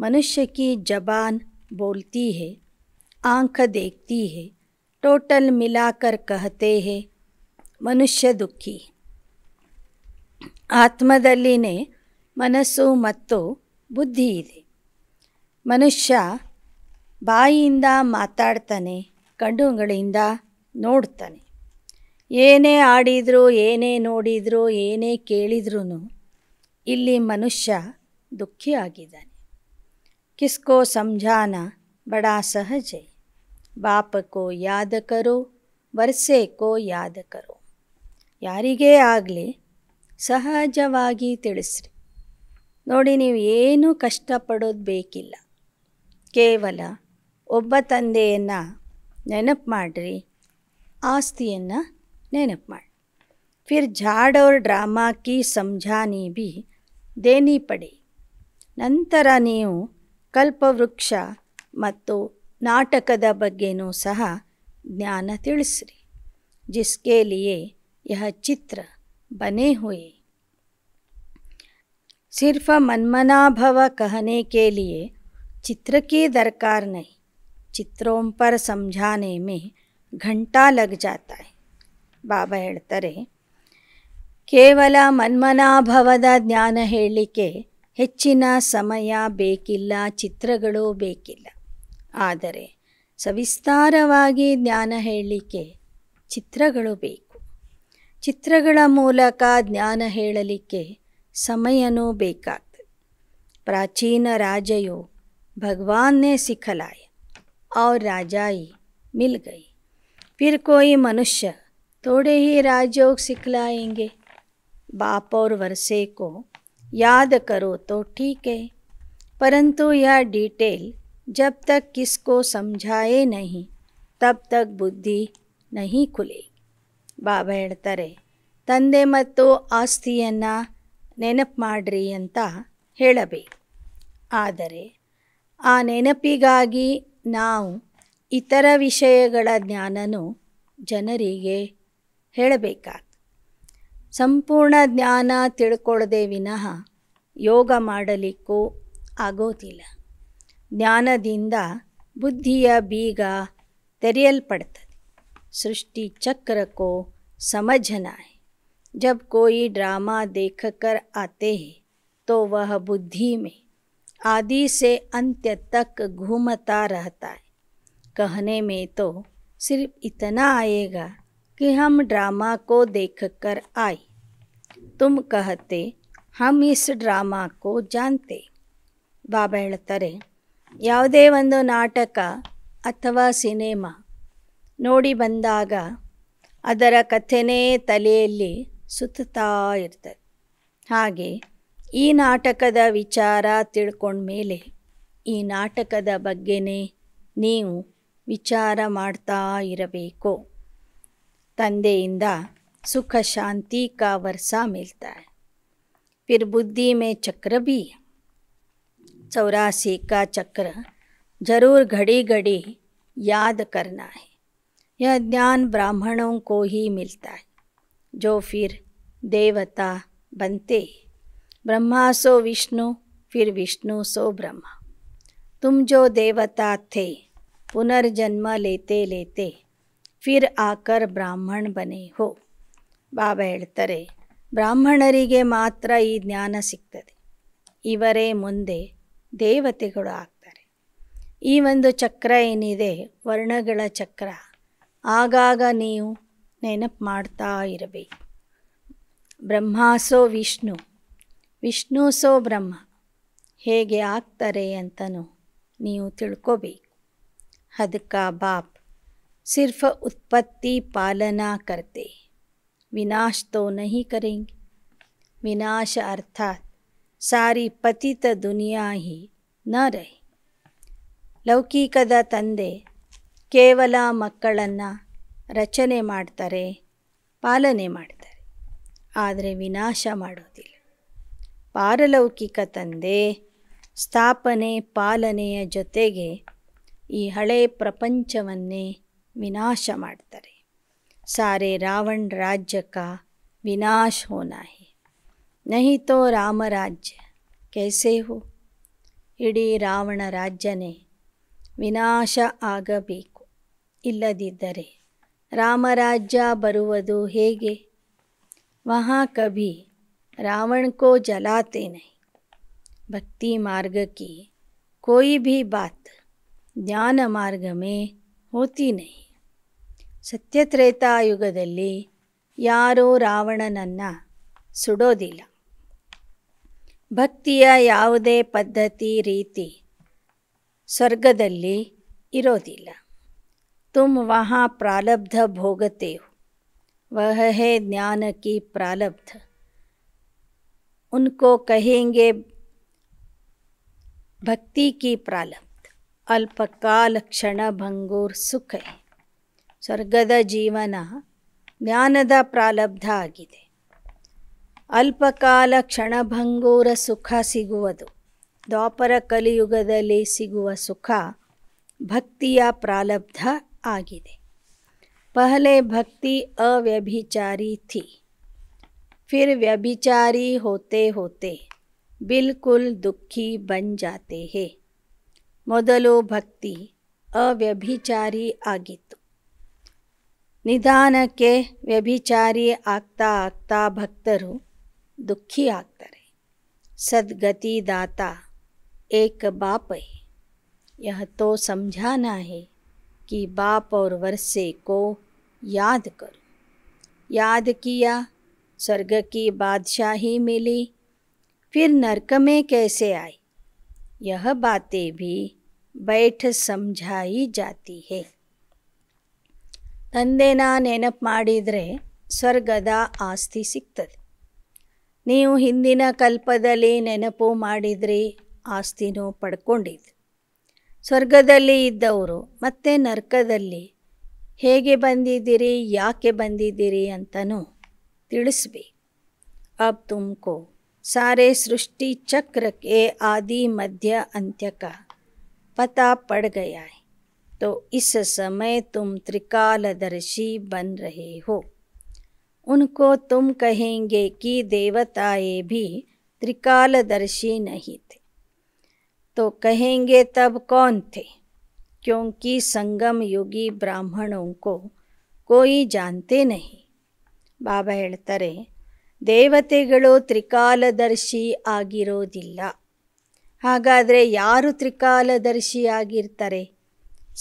मनुष्य की जबान बोलती है आँख देखती है टोटल मिलाकर कहते हैं ಮನುಷ್ಯ ದುಃಖಿ ಆತ್ಮದಲ್ಲಿನೇ ಮನಸ್ಸು ಮತ್ತು ಬುದ್ಧಿ ಇದೆ ಮನುಷ್ಯ ಬಾಯಿಯಿಂದ ಮಾತಾಡ್ತಾನೆ ಕಣ್ಣುಗಳಿಂದ ನೋಡ್ತಾನೆ ಏನೇ ಆಡಿದರೂ ಏನೇ ನೋಡಿದರೂ ಏನೇ ಕೇಳಿದ್ರೂ ಇಲ್ಲಿ ಮನುಷ್ಯ ದುಃಖಿ ಆಗಿದ್ದಾನೆ किसको समझाना बड़ा सहज है ಬಾಪ ಕೋ ಯಾದಕರು ಕರೋ ಯಾರಿಗೇ ಆಗಲಿ ಸಹಜವಾಗಿ ತಿಳಿಸ್ರಿ ನೋಡಿ ನೀವು ಏನೂ ಕಷ್ಟಪಡೋದು ಬೇಕಿಲ್ಲ ಕೇವಲ ಒಬ್ಬ ತಂದೆಯನ್ನು ನೆನಪು ಮಾಡಿರಿ ಆಸ್ತಿಯನ್ನು ನೆನಪು ಮಾಡಿ ಫಿರ್ ಜಾಡೋರ್ ಡ್ರಾಮಾ ಕಿ ಸಂಜಾನಿ ಬಿ ದೇನಿ ಪಡಿ ನಂತರ ನೀವು कल्पवृक्षा मत्त नाटकದ ಬಗ್ಗೆನೋ ಸಹ ಜ್ಞಾನ ತಿಳಿಸ್ರಿ. ಜಿಸ್ಕೆ ಲಿಯೇ ಯಹ ಚಿತ್ರ ಬನೇ ହୋଏ. ಸಿರ್ಫ್ ಮನ್ಮನಾಭವ કહನೇ ಕೇ ಲಿಯೇ ಚಿತ್ರ ಕಿ ದರ್ಕಾರ ନହି. ಚಿತ್ರೋಂ ಪರ ಸಂಝಾನೆ ಮೇ ಘಂಟಾ لگ ಜಾತಾ ಹೈ. ಬಾಬಾ ಹೆಳ್ತರೆ ಕೇವಲ ಮನ್ಮನಾಭವ ದ ಜ್ಞಾನ ಹೆಳ್ ಲಿಕೆ ಹೆಚ್ಚಿನ ಸಮಯ ಬೇಕಿಲ್ಲ ಚಿತ್ರಗಳು ಬೇಕಿಲ್ಲ ಆದರೆ ಸವಿಸ್ತಾರವಾಗಿ ಜ್ಞಾನ ಹೇಳಲಿಕ್ಕೆ ಚಿತ್ರಗಳು ಬೇಕು ಚಿತ್ರಗಳ ಮೂಲಕ ಜ್ಞಾನ ಹೇಳಲಿಕ್ಕೆ ಸಮಯನೂ ಬೇಕಾಗ್ತದೆ ಪ್ರಾಚೀನ ರಾಜಯು ಭಗವಾನ್ನೇ ಸಿಖಲಾಯ ಅವ್ರ ರಾಜಾಯಿ मिल गई फिर कोई मनुष्य थोड़े ही राजयोग सिखलाएंगे बाप और याद करो तो ठीक है परंतु यह डिटेल जब तक किसको समझाए नहीं ತಬ್ ತಕ್ ಬುದ್ಧಿ ನಹಿ ಖುಲೆ ಬಾಬಾ ಹೇಳ್ತಾರೆ ತಂದೆ ಮತ್ತು ಆಸ್ತಿಯನ್ನು ನೆನಪು ಮಾಡಿರಿ ಅಂತ ಹೇಳಬೇಕು ಆದರೆ ಆ ನೆನಪಿಗಾಗಿ ನಾವು ಇತರ ವಿಷಯಗಳ ಜ್ಞಾನನೂ ಜನರಿಗೆ ಹೇಳಬೇಕಾಗ್ತದೆ ज्ञान ಜ್ಞಾನ ತಿಳ್ಕೊಳ್ಳದೆ ವಿನಃ ಯೋಗ ज्ञान ಆಗೋದಿಲ್ಲ बुद्धिया बीग ಬೀಗ पड़ता सृष्टि चक्र को समझना है जब कोई ड्रामा देखकर आते हैं तो वह बुद्धि में आदि से अंत्य तक घूमता रहता है कहने में तो सिर्फ इतना आएगा कि हम ड्रामा को देखकर आए ತುಮ್ ಕಹತೆ ಹಮ್ ಇಸ್ ಕೋ ಜಾಂತೆ ಬಾಬಾ ಹೇಳ್ತಾರೆ ಯಾವುದೇ ಒಂದು ನಾಟಕ ಅಥವಾ ಸಿನಿಮಾ ನೋಡಿ ಬಂದಾಗ ಅದರ ಕಥೆನೇ ತಲೆಯಲ್ಲಿ ಸುತ್ತಾ ಇರ್ತದೆ ಹಾಗೆ ಈ ನಾಟಕದ ವಿಚಾರ ತಿಳ್ಕೊಂಡ ಮೇಲೆ ಈ ನಾಟಕದ ಬಗ್ಗೆನೇ ನೀವು ವಿಚಾರ ಮಾಡ್ತಾ ಇರಬೇಕು ತಂದೆಯಿಂದ सुख शांति का वर्षा मिलता है फिर बुद्धि में चक्र भी चौरासी का चक्र जरूर घड़ी घड़ी याद करना है यह ज्ञान ब्राह्मणों को ही मिलता है जो फिर देवता बनते ब्रह्मा सो विष्णु फिर विष्णु सो ब्रह्मा तुम जो देवता थे पुनर्जन्म लेते लेते फिर आकर ब्राह्मण बने हो ಬಾಬಾ ಹೇಳ್ತಾರೆ ಬ್ರಾಹ್ಮಣರಿಗೆ ಮಾತ್ರ ಈ ಜ್ಞಾನ ಸಿಗ್ತದೆ ಇವರೇ ಮುಂದೆ ದೇವತೆಗಳು ಆಗ್ತಾರೆ ಈ ಒಂದು ಚಕ್ರ ಏನಿದೆ ವರ್ಣಗಳ ಚಕ್ರ ಆಗಾಗ ನೀವು ನೆನಪು ಮಾಡ್ತಾ ಇರಬೇಕು ಬ್ರಹ್ಮಾಸೋ ವಿಷ್ಣು ವಿಷ್ಣು ಸೋ ಬ್ರಹ್ಮ ಹೇಗೆ ಆಗ್ತಾರೆ ಅಂತನೂ ನೀವು ತಿಳ್ಕೋಬೇಕು ಅದಕ್ಕೆ ಬಾಪ್ ಸಿರ್ಫ ಉತ್ಪತ್ತಿ ಪಾಲನಾ ಕರ್ತೆ विनाश तो नहीं करेंगे विनाश अर्थात ಸಾರಿ ಪತಿತ ದುನಿಯಾ ಹಿ ನ ರೈ ಲೌಕಿಕದ ತಂದೆ ಕೇವಲ ಮಕ್ಕಳನ್ನು ರಚನೆ ಮಾಡ್ತಾರೆ ಪಾಲನೆ ಮಾಡ್ತಾರೆ ಆದರೆ ವಿನಾಶ ಮಾಡೋದಿಲ್ಲ ಪಾರಲೌಕಿಕ ತಂದೆ ಸ್ಥಾಪನೆ ಪಾಲನೆಯ ಜೊತೆಗೆ ಈ ಹಳೆ ಪ್ರಪಂಚವನ್ನೇ ವಿನಾಶ ಮಾಡ್ತಾರೆ सारे रावण राज्य का विनाश होना है नहीं तो राम राज्य कैसे हो इडी रावण राज्य ने विनाश आग आगे राम राज्य बुद्ध हेगे वहाँ कभी रावण को जलाते नहीं भक्ति मार्ग की कोई भी बात ज्ञान मार्ग में होती नहीं ಸತ್ಯತ್ರೇತಾಯುಗದಲ್ಲಿ ಯಾರೂ ರಾವಣನನ್ನು ಸುಡೋದಿಲ್ಲ ಭಕ್ತಿಯ ಯಾವುದೇ ಪದ್ಧತಿ ರೀತಿ ಸ್ವರ್ಗದಲ್ಲಿ ಇರೋದಿಲ್ಲ ತುಮ್ ವಹ ಪ್ರಾಲಬ್ಧ ಭೋಗತೆಯು ವಹೆ ಜ್ಞಾನ ಕಿ ಪ್ರಾಲಬ್ಧ ಉನ್ಕೋ उनको ಭಕ್ತಿ भक्ति ಪ್ರಾಲಬ್ಧ ಅಲ್ಪಕಾಲ अल्पकाल क्षण भंगुर ಸ್ವರ್ಗದ ಜೀವನ ಜ್ಞಾನದ ಪ್ರಾಲಬ್ಧ ಆಗಿದೆ ಅಲ್ಪಕಾಲ ಕ್ಷಣಭಂಗೂರ ಸುಖ ಸಿಗುವುದು ದ್ವಾಪರ ಕಲಿಯುಗದಲ್ಲಿ ಸಿಗುವ ಸುಖ ಭಕ್ತಿಯ ಪ್ರಾಲಬ್ಧ ಆಗಿದೆ ಪಹಲೆ ಭಕ್ತಿ अव्यभिचारी थी फिर व्यभिचारी होते होते बिल्कुल दुखी बन जाते हैं ಮೊದಲು ಭಕ್ತಿ ಅವ್ಯಭಿಚಾರಿ ಆಗಿತ್ತು के आगता ವ್ಯಭಿಚಾರಿ दुखी ಆಗ್ತಾ ಭಕ್ತರು सदगति दाता एक बाप है यह तो समझाना है कि बाप और वर्षे को याद करो याद किया स्वर्ग की बादशाही मिली फिर नरक में कैसे आई यह बातें भी बैठ समझाई जाती है ತಂದೆನ ನೆನಪು ಮಾಡಿದರೆ ಸ್ವರ್ಗದ ಆಸ್ತಿ ಸಿಗ್ತದೆ ನೀವು ಹಿಂದಿನ ಕಲ್ಪದಲ್ಲಿ ನೆನಪು ಮಾಡಿದ್ರಿ ಆಸ್ತಿನೂ ಪಡ್ಕೊಂಡಿದ್ದು ಸ್ವರ್ಗದಲ್ಲಿ ಇದ್ದವರು ಮತ್ತೆ ನರ್ಕದಲ್ಲಿ ಹೇಗೆ ಬಂದಿದ್ದೀರಿ ಯಾಕೆ ಬಂದಿದ್ದೀರಿ ಅಂತನೂ ತಿಳಿಸ್ಬೇಕು ಅಬ್ ತುಮಕೋ ಸಾರೆ ಸೃಷ್ಟಿ ಚಕ್ರಕ್ಕೆ ಆದಿ ಮಧ್ಯ ಅಂತ್ಯಕ ಪತಾ ಪಡ್ಗಯಾಯ್ तो इस समय तुम त्रिकालदर्शी बन रहे हो उनको तुम कहेंगे कि देवताएं भी त्रिकालदर्शी नहीं थे तो कहेंगे तब कौन थे क्योंकि संगम योगी ब्राह्मणों को कोई जानते नहीं बाबा ಹೇಳ್ತಾರೆ देवते त्रिकालदर्शी ಆಗಿರೋದಿಲ್ಲ ಹಾಗಾದರೆ त्रिकालदर्शी ತ್ರಿಕಾಲದರ್ಶಿ ಆಗಿರ್ತಾರೆ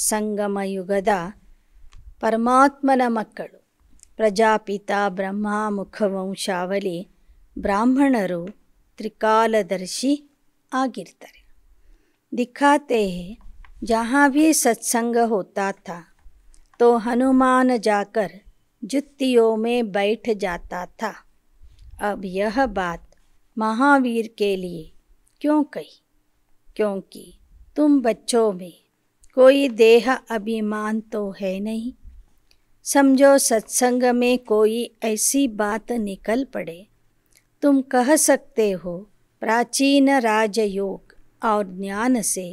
परमात्म ಪರಮಾತ್ಮನ प्रजापित ब्रह्म मुखवंशावली ब्राह्मणर त्रिकालदर्शी आगे दिखाते हैं जहाँ भी सत्संग होता था तो हनुमान जाकर जुत्तियों में बैठ जाता था अब यह बात महावीर के लिए क्यों कही क्योंकि तुम बच्चों में कोई देह अभिमान तो है नहीं समझो सत्संग में कोई ऐसी बात निकल पड़े तुम कह सकते हो प्राचीन राजयोग और ज्ञान से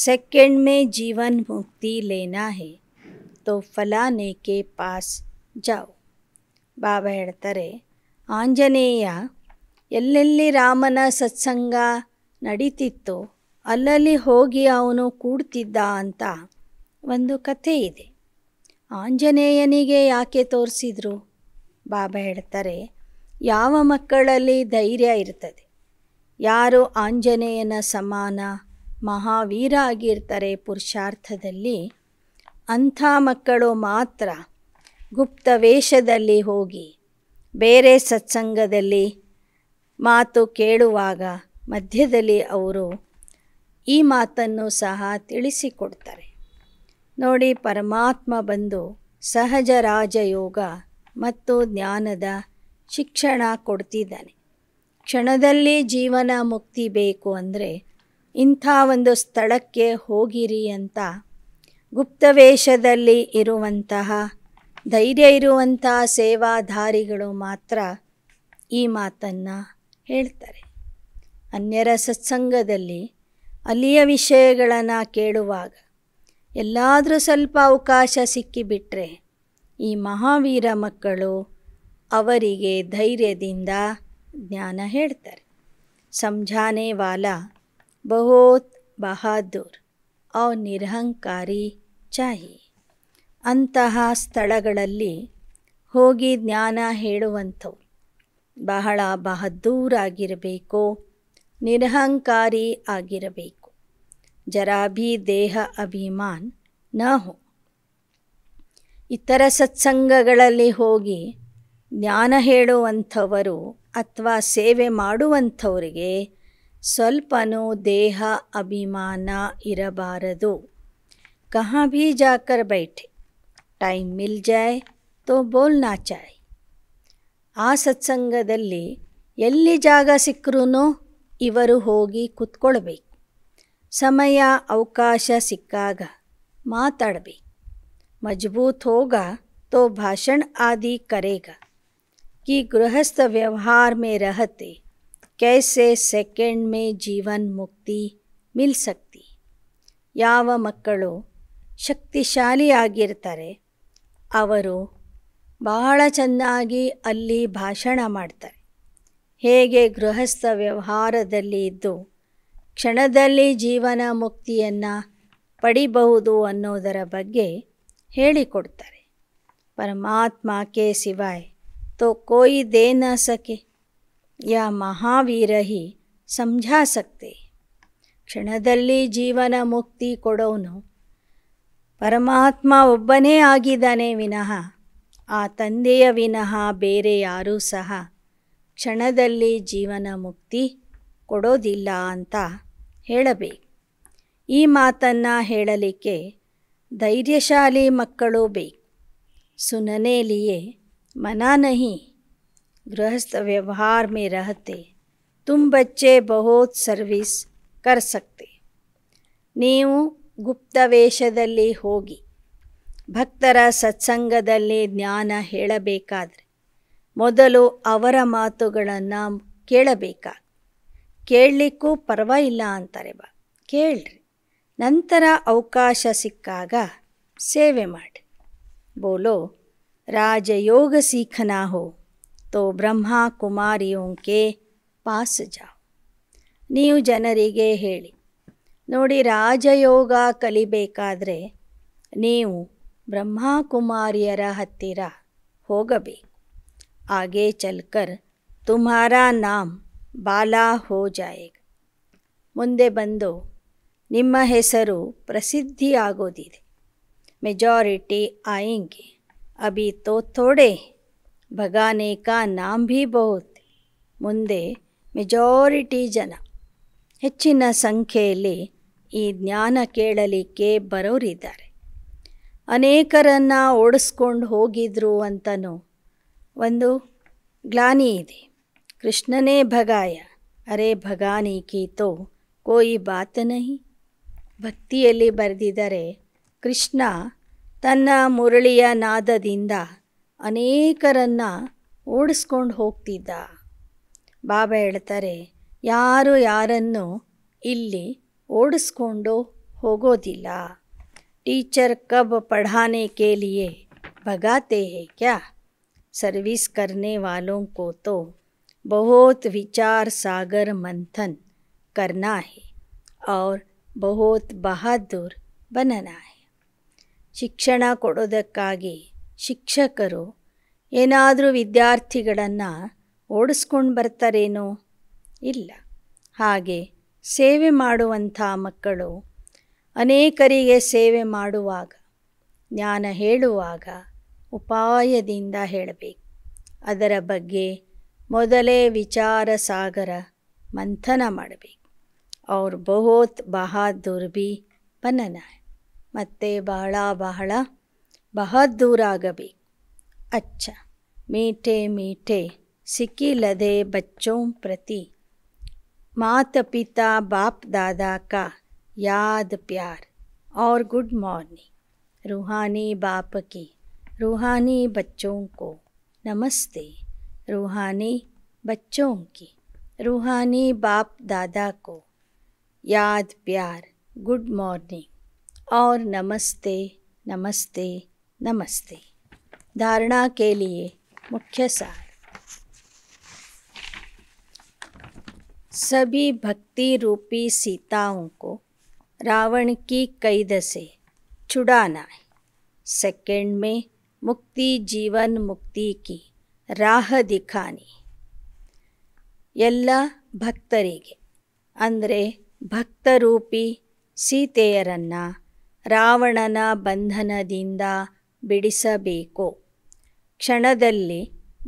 सेकंड में जीवन मुक्ति लेना है तो फलाने के पास जाओ बाबा हेड़े आंजनेय ಎಲ್ಲೆಲ್ಲಿ सत्संग ಸತ್ಸಂಗ ನಡೀತಿತ್ತು ಅಲ್ಲಲ್ಲಿ ಹೋಗಿ ಅವನು ಕೂಡ್ತಿದ್ದ ಅಂತ ಒಂದು ಕಥೆ ಇದೆ ಆಂಜನೇಯನಿಗೆ ಯಾಕೆ ತೋರಿಸಿದ್ರು ಬಾಬಾ ಹೇಳ್ತಾರೆ ಯಾವ ಮಕ್ಕಳಲ್ಲಿ ಧೈರ್ಯ ಇರ್ತದೆ ಯಾರು ಆಂಜನೇಯನ ಸಮಾನ ಮಹಾವೀರ ಆಗಿರ್ತಾರೆ ಪುರುಷಾರ್ಥದಲ್ಲಿ ಅಂಥ ಮಕ್ಕಳು ಮಾತ್ರ ಗುಪ್ತ ವೇಷದಲ್ಲಿ ಹೋಗಿ ಬೇರೆ ಸತ್ಸಂಗದಲ್ಲಿ ಮಾತು ಕೇಳುವಾಗ ಮಧ್ಯದಲ್ಲಿ ಅವರು ಈ ಮಾತನ್ನು ಸಹ ತಿಳಿಸಿಕೊಡ್ತಾರೆ ನೋಡಿ ಪರಮಾತ್ಮ ಬಂದು ಸಹಜ ರಾಜಯೋಗ ಮತ್ತು ಜ್ಞಾನದ ಶಿಕ್ಷಣ ಕೊಡ್ತಿದ್ದಾನೆ ಕ್ಷಣದಲ್ಲಿ ಜೀವನ ಮುಕ್ತಿ ಬೇಕು ಅಂದರೆ ಇಂಥ ಒಂದು ಸ್ಥಳಕ್ಕೆ ಹೋಗಿರಿ ಅಂತ ಗುಪ್ತವೇಷದಲ್ಲಿ ಇರುವಂತಹ ಧೈರ್ಯ ಇರುವಂತಹ ಸೇವಾಧಾರಿಗಳು ಮಾತ್ರ ಈ ಮಾತನ್ನು ಹೇಳ್ತಾರೆ ಅನ್ಯರ ಸತ್ಸಂಗದಲ್ಲಿ ಅಲ್ಲಿಯ ವಿಷಯಗಳನ್ನು ಕೇಳುವಾಗ ಎಲ್ಲಾದರೂ ಸ್ವಲ್ಪ ಅವಕಾಶ ಸಿಕ್ಕಿಬಿಟ್ರೆ ಈ ಮಹಾವೀರ ಮಕ್ಕಳು ಅವರಿಗೆ ಧೈರ್ಯದಿಂದ ಜ್ಞಾನ ಹೇಳ್ತಾರೆ ಸಂಜಾನೆ ವಾಲ ಬಹೋತ್ ಬಹಾದೂರ್ ಅವ್ ನಿರಹಂಕಾರಿ ಚಾಹಿ ಅಂತಹ ಸ್ಥಳಗಳಲ್ಲಿ ಹೋಗಿ ಜ್ಞಾನ ಹೇಳುವಂಥವು ಬಹಳ ಬಹದ್ದೂರಾಗಿರಬೇಕು ನಿರಹಂಕಾರಿ ಆಗಿರಬೇಕು ಜರಾ ಭೀ ದೇಹ ಅಭಿಮಾನ್ ನ ಹೋ ಇತರ ಸತ್ಸಂಗಗಳಲ್ಲಿ ಹೋಗಿ ಜ್ಞಾನ ಹೇಳುವಂಥವರು ಅಥವಾ ಸೇವೆ ಮಾಡುವಂಥವರಿಗೆ ಸ್ವಲ್ಪನೂ ದೇಹ ಅಭಿಮಾನ ಇರಬಾರದು ಕಹಾ ಭೀ ಜಾಕರ್ ಬೈಠೆ ಟೈಮ್ ಮಿಲ್ ಜಾಯ್ ತೋ ಬೋಲ್ ಚಾಯ್ ಆ ಸತ್ಸಂಗದಲ್ಲಿ ಎಲ್ಲಿ ಜಾಗ ಸಿಕ್ಕರೂ ಇವರು ಹೋಗಿ ಕುತ್ಕೊಳ್ಬೇಕು ಸಮಯ ಅವಕಾಶ ಸಿಕ್ಕಾಗ ಮಾತಾಡಬೇಕು ಮಜಬೂತ್ ಹೋಗ ತೋ ಭಾಷಣ ಆದಿ ಕರೆಗ कि ಗೃಹಸ್ಥ ವ್ಯವಹಾರ ಮೇ ರಹತೆ ಕೈಸೆ ಸೆಕೆಂಡ್ ಮೇ ಜೀವನ್ ಮುಕ್ತಿ मिल सकती ಯಾವ ಮಕ್ಕಳು ಶಕ್ತಿಶಾಲಿಯಾಗಿರ್ತಾರೆ ಅವರು ಬಹಳ ಚೆನ್ನಾಗಿ ಅಲ್ಲಿ ಭಾಷಣ ಮಾಡ್ತಾರೆ ಹೇಗೆ ಗೃಹಸ್ಥ ವ್ಯವಹಾರದಲ್ಲಿ ಇದ್ದು ಕ್ಷಣದಲ್ಲಿ ಜೀವನ ಮುಕ್ತಿಯನ್ನು ಪಡಿಬಹುದು ಅನ್ನೋದರ ಬಗ್ಗೆ ಹೇಳಿಕೊಡ್ತಾರೆ ಪರಮಾತ್ಮ ಕೆ ಸಿವಾಯ್ ತೋ ಕೋಯಿ ದೇ ನ ಸಕೆ ಯಾ ಮಹಾವೀರ ಹಿ ಸಂಜಾ ಸಕ್ತೆ ಕ್ಷಣದಲ್ಲಿ ಜೀವನ ಮುಕ್ತಿ ಕೊಡೋನು ಪರಮಾತ್ಮ ಒಬ್ಬನೇ ಆಗಿದ್ದಾನೆ ವಿನಃ ಆ ತಂದೆಯ ವಿನಃ ಬೇರೆ ಯಾರೂ ಸಹ ಕ್ಷಣದಲ್ಲಿ ಜೀವನ ಮುಕ್ತಿ ಕೊಡೋದಿಲ್ಲ ಅಂತ ಹೇಳಬೇಕು ಈ ಮಾತನ್ನು ಹೇಳಲಿಕ್ಕೆ ಧೈರ್ಯಶಾಲಿ ಮಕ್ಕಳು ಬೇಕು ಸುನನೇಲಿಯೇ ಮನಾನಹಿ ಗೃಹಸ್ಥ ವ್ಯವಹಾರ ಮೇ ರಹತೆ ತುಂಬ ಬಚ್ಚೆ ಬಹೋತ್ ಸರ್ವಿಸ್ ಕರ್ಸಕ್ತೆ ನೀವು ಗುಪ್ತ ವೇಷದಲ್ಲಿ ಹೋಗಿ ಭಕ್ತರ ಸತ್ಸಂಗದಲ್ಲಿ ಜ್ಞಾನ ಹೇಳಬೇಕಾದರೆ ಮೊದಲು ಅವರ ಮಾತುಗಳನ್ನು ಕೇಳಬೇಕಾಗ ಕೇಳಲಿಕ್ಕೂ ಪರ್ವ ಇಲ್ಲ ಅಂತಾರೆ ಬಾ ಕೇಳ್ರಿ ನಂತರ ಅವಕಾಶ ಸಿಕ್ಕಾಗ ಸೇವೆ ಮಾಡಿ ಬೋಲೋ ರಾಜಯೋಗ ಸೀಖನಾ ಹೋ ತೋ ಬ್ರಹ್ಮ ಕುಮಾರಿಯೋಂಕೆ ಪಾಸ್ ಜಾ ನೀವು ಜನರಿಗೆ ಹೇಳಿ ನೋಡಿ ರಾಜಯೋಗ ಕಲಿಬೇಕಾದರೆ ನೀವು ಬ್ರಹ್ಮಕುಮಾರಿಯರ ಹತ್ತಿರ ಹೋಗಬೇಕು ಹಾಗೆ ಚಲ್ಕರ್ ತುಮಾರಾ ನಾಮ್ ಬಾಲಾ ಹೋ ಜಾಯೇಗ ಮುಂದೆ ಬಂದು ನಿಮ್ಮ ಹೆಸರು ಪ್ರಸಿದ್ಧಿಯಾಗೋದಿದೆ ಮೆಜಾರಿಟಿ ಆಯಿಂಗೆ ಅಭಿ ತೋ ಥೋಡೆ ಭಗಾನೆ ಕಾ ನಾಮ್ ಬಹುತ್ ಮುಂದೆ ಮೆಜಾರಿಟಿ ಜನ ಹೆಚ್ಚಿನ ಸಂಖ್ಯೆಯಲ್ಲಿ ಈ ಜ್ಞಾನ ಕೇಳಲಿಕ್ಕೆ ಬರೋರಿದ್ದಾರೆ ಅನೇಕರನ್ನು ಓಡಿಸ್ಕೊಂಡು ಹೋಗಿದ್ರು ಅಂತಲೂ ಒಂದು ಗ್ಲಾನಿ ಇದೆ ಕೃಷ್ಣನೇ ಭಗಾಯ ಅರೆ ಭಗಾನಿ ಕೀತೋ ಕೋಯಿ ಬಾತ ನಹಿ ಭಕ್ತಿಯಲ್ಲಿ ಬರೆದಿದ್ದರೆ ಕೃಷ್ಣ ತನ್ನ ಮುರಳಿಯ ನಾದದಿಂದ ಅನೇಕರನ್ನು ಓಡಿಸ್ಕೊಂಡು ಹೋಗ್ತಿದ್ದ ಬಾಬಾ ಹೇಳ್ತಾರೆ ಯಾರು ಯಾರನ್ನು ಇಲ್ಲಿ ಓಡಿಸ್ಕೊಂಡು ಹೋಗೋದಿಲ್ಲ ಟೀಚರ್ ಕಬ್ ಪಢಾನೆ ಕೇಲಿಯೇ ಲಿಯೇ ಭಗಾತೆ ಹೇ ಕ್ಯಾ ಸರ್ವಿಸ್ ಕರ್ನೆ ವಾಲೋಂ बहुत ವಿಚಾರ सागर मंथन करना है और बहुत ಬಹದ್ದೂರ್ ಶಿಕ್ಷಣ ಕೊಡೋದಕ್ಕಾಗಿ ಶಿಕ್ಷಕರು ಏನಾದರೂ ವಿದ್ಯಾರ್ಥಿಗಳನ್ನು ಓಡಿಸ್ಕೊಂಡು ಬರ್ತಾರೇನೋ ಇಲ್ಲ ಹಾಗೆ ಸೇವೆ ಮಾಡುವಂಥ ಮಕ್ಕಳು ಅನೇಕರಿಗೆ ಸೇವೆ ಮಾಡುವಾಗ ಜ್ಞಾನ ಹೇಳುವಾಗ ಉಪಾಯದಿಂದ ಹೇಳಬೇಕು ಅದರ ಬಗ್ಗೆ ಮೊದಲೇ विचार सगर मंथन ಮಾಡಬೇಕು ಅವ್ರು ಬಹುತ್ ಬಹಾದೂರ್ ಬಿ मत बहला बहुत ಬಹಳ ಬಹದ್ದೂರ अच्छा मीठे मीठे सिक्की लदे बच्चों प्रति माता पिता बाप दादा का याद प्यार और गुड मॉर्निंग रूहानी बाप की रूहानी बच्चों को नमस्ते रूहानी बच्चों की रूहानी बाप दादा को याद प्यार गुड मॉर्निंग और नमस्ते नमस्ते नमस्ते धारणा के लिए मुख्य सार सभी भक्ति रूपी सीताओं को रावण की कैद से छुड़ाना है सेकेंड में मुक्ति जीवन मुक्ति की ರಾಹದಿಖಾನಿ ಎಲ್ಲ ಭಕ್ತರಿಗೆ ಅಂದರೆ ಭಕ್ತರೂಪಿ ಸೀತೆಯರನ್ನು ರಾವಣನ ಬಂಧನದಿಂದ ಬಿಡಿಸಬೇಕು ಕ್ಷಣದಲ್ಲಿ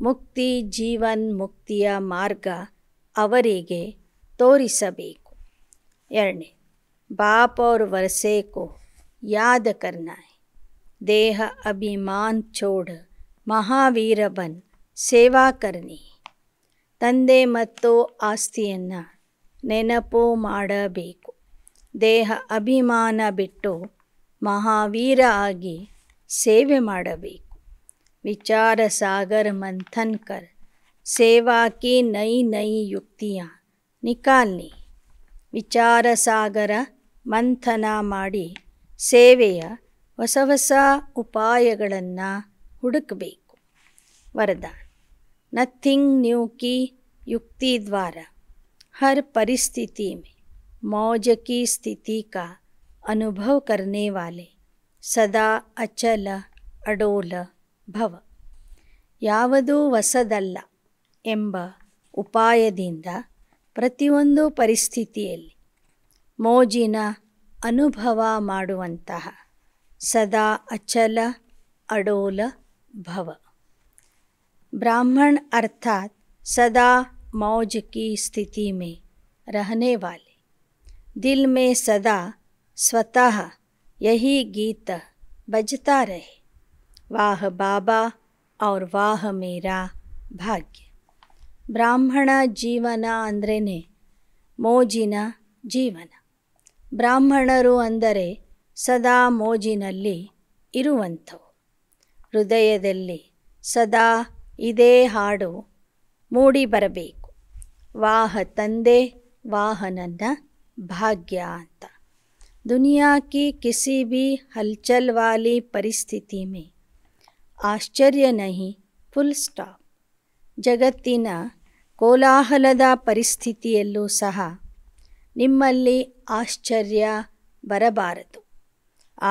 ಮುಕ್ತಿ ಜೀವನ್ ಮುಕ್ತಿಯ ಮಾರ್ಗ ಅವರಿಗೆ ತೋರಿಸಬೇಕು ಎರಡನೇ ಬಾಪೌರ್ ಅವ್ರ ಯಾದ ಕರ್ನಾಯ್ ದೇಹ ಅಭಿಮಾನ್ ಚೋಡ್ ಮಹಾವೀರ ಬನ್ ಸೇವಾಕರ್ಣಿ ತಂದೆ ಮತ್ತು ಆಸ್ತಿಯನ್ನು ನೆನಪು ಮಾಡಬೇಕು ದೇಹ ಅಭಿಮಾನ ಬಿಟ್ಟು ಮಹಾವೀರ ಆಗಿ ಸೇವೆ ಮಾಡಬೇಕು ವಿಚಾರ ಸಾಗರ್ ಮಂಥನ್ ಕರ್ ಸೇವಾ ನೈ ನೈ ಯುಕ್ತಿಯ ನಿಕಾಲ್ನಿ ವಿಚಾರ ಸಾಗರ ಮಂಥನ ಮಾಡಿ ಸೇವೆಯ ಹೊಸ ಹೊಸ ಉಪಾಯಗಳನ್ನು ಹುಡುಕಬೇಕು ವರದಾನ ನಥಿಂಗ್ ನ್ಯೂ की युक्ति द्वारा हर परिस्थिति में मौज की स्थिति का अनुभव करने वाले ಸದಾ ಅಚಲ ಅಡೋಲ ಭವ ಯಾವುದೂ ಹೊಸದಲ್ಲ ಎಂಬ ಉಪಾಯದಿಂದ ಪ್ರತಿಯೊಂದು ಪರಿಸ್ಥಿತಿಯಲ್ಲಿ ಮೋಜಿನ ಅನುಭವ ಮಾಡುವಂತಹ ಸದಾ ಅಚಲ ಅಡೋಲ ಭವ ब्राह्मण अर्थात सदा मौज की स्थिति में रहने वाले दिल में सदा स्वतः यही गीत बजता रहे वाह बाबा और वाह मेरा भाग्य ब्राह्मण जीवन अंदर ಮೋಜಿನ ಜೀವನ ಬ್ರಾಹ್ಮಣರು ಅಂದರೆ ಸದಾ ಮೋಜಿನಲ್ಲಿ ಇರುವಂಥವು ಹೃದಯದಲ್ಲಿ ಸದಾ ಇದೇ ಹಾಡು ಮೂಡಿ ಬರಬೇಕು ವಾಹ ತಂದೆ ವಾಹನನ್ನ ಭಾಗ್ಯ ಅಂತ ದುನಿಯಾಕಿ ಕಿಸಿ ಬಿ भी ಹಲ್ಚಲ್ ವಾಲಿ ಪರಿಸ್ಥಿತಿ ಮೇ ಆಶ್ಚರ್ಯ ನಹಿ ಫುಲ್ ಸ್ಟಾಪ್ ಜಗತ್ತಿನ ಕೋಲಾಹಲದ ಪರಿಸ್ಥಿತಿಯಲ್ಲೂ ಸಹ ನಿಮ್ಮಲ್ಲಿ ಆಶ್ಚರ್ಯ ಬರಬಾರದು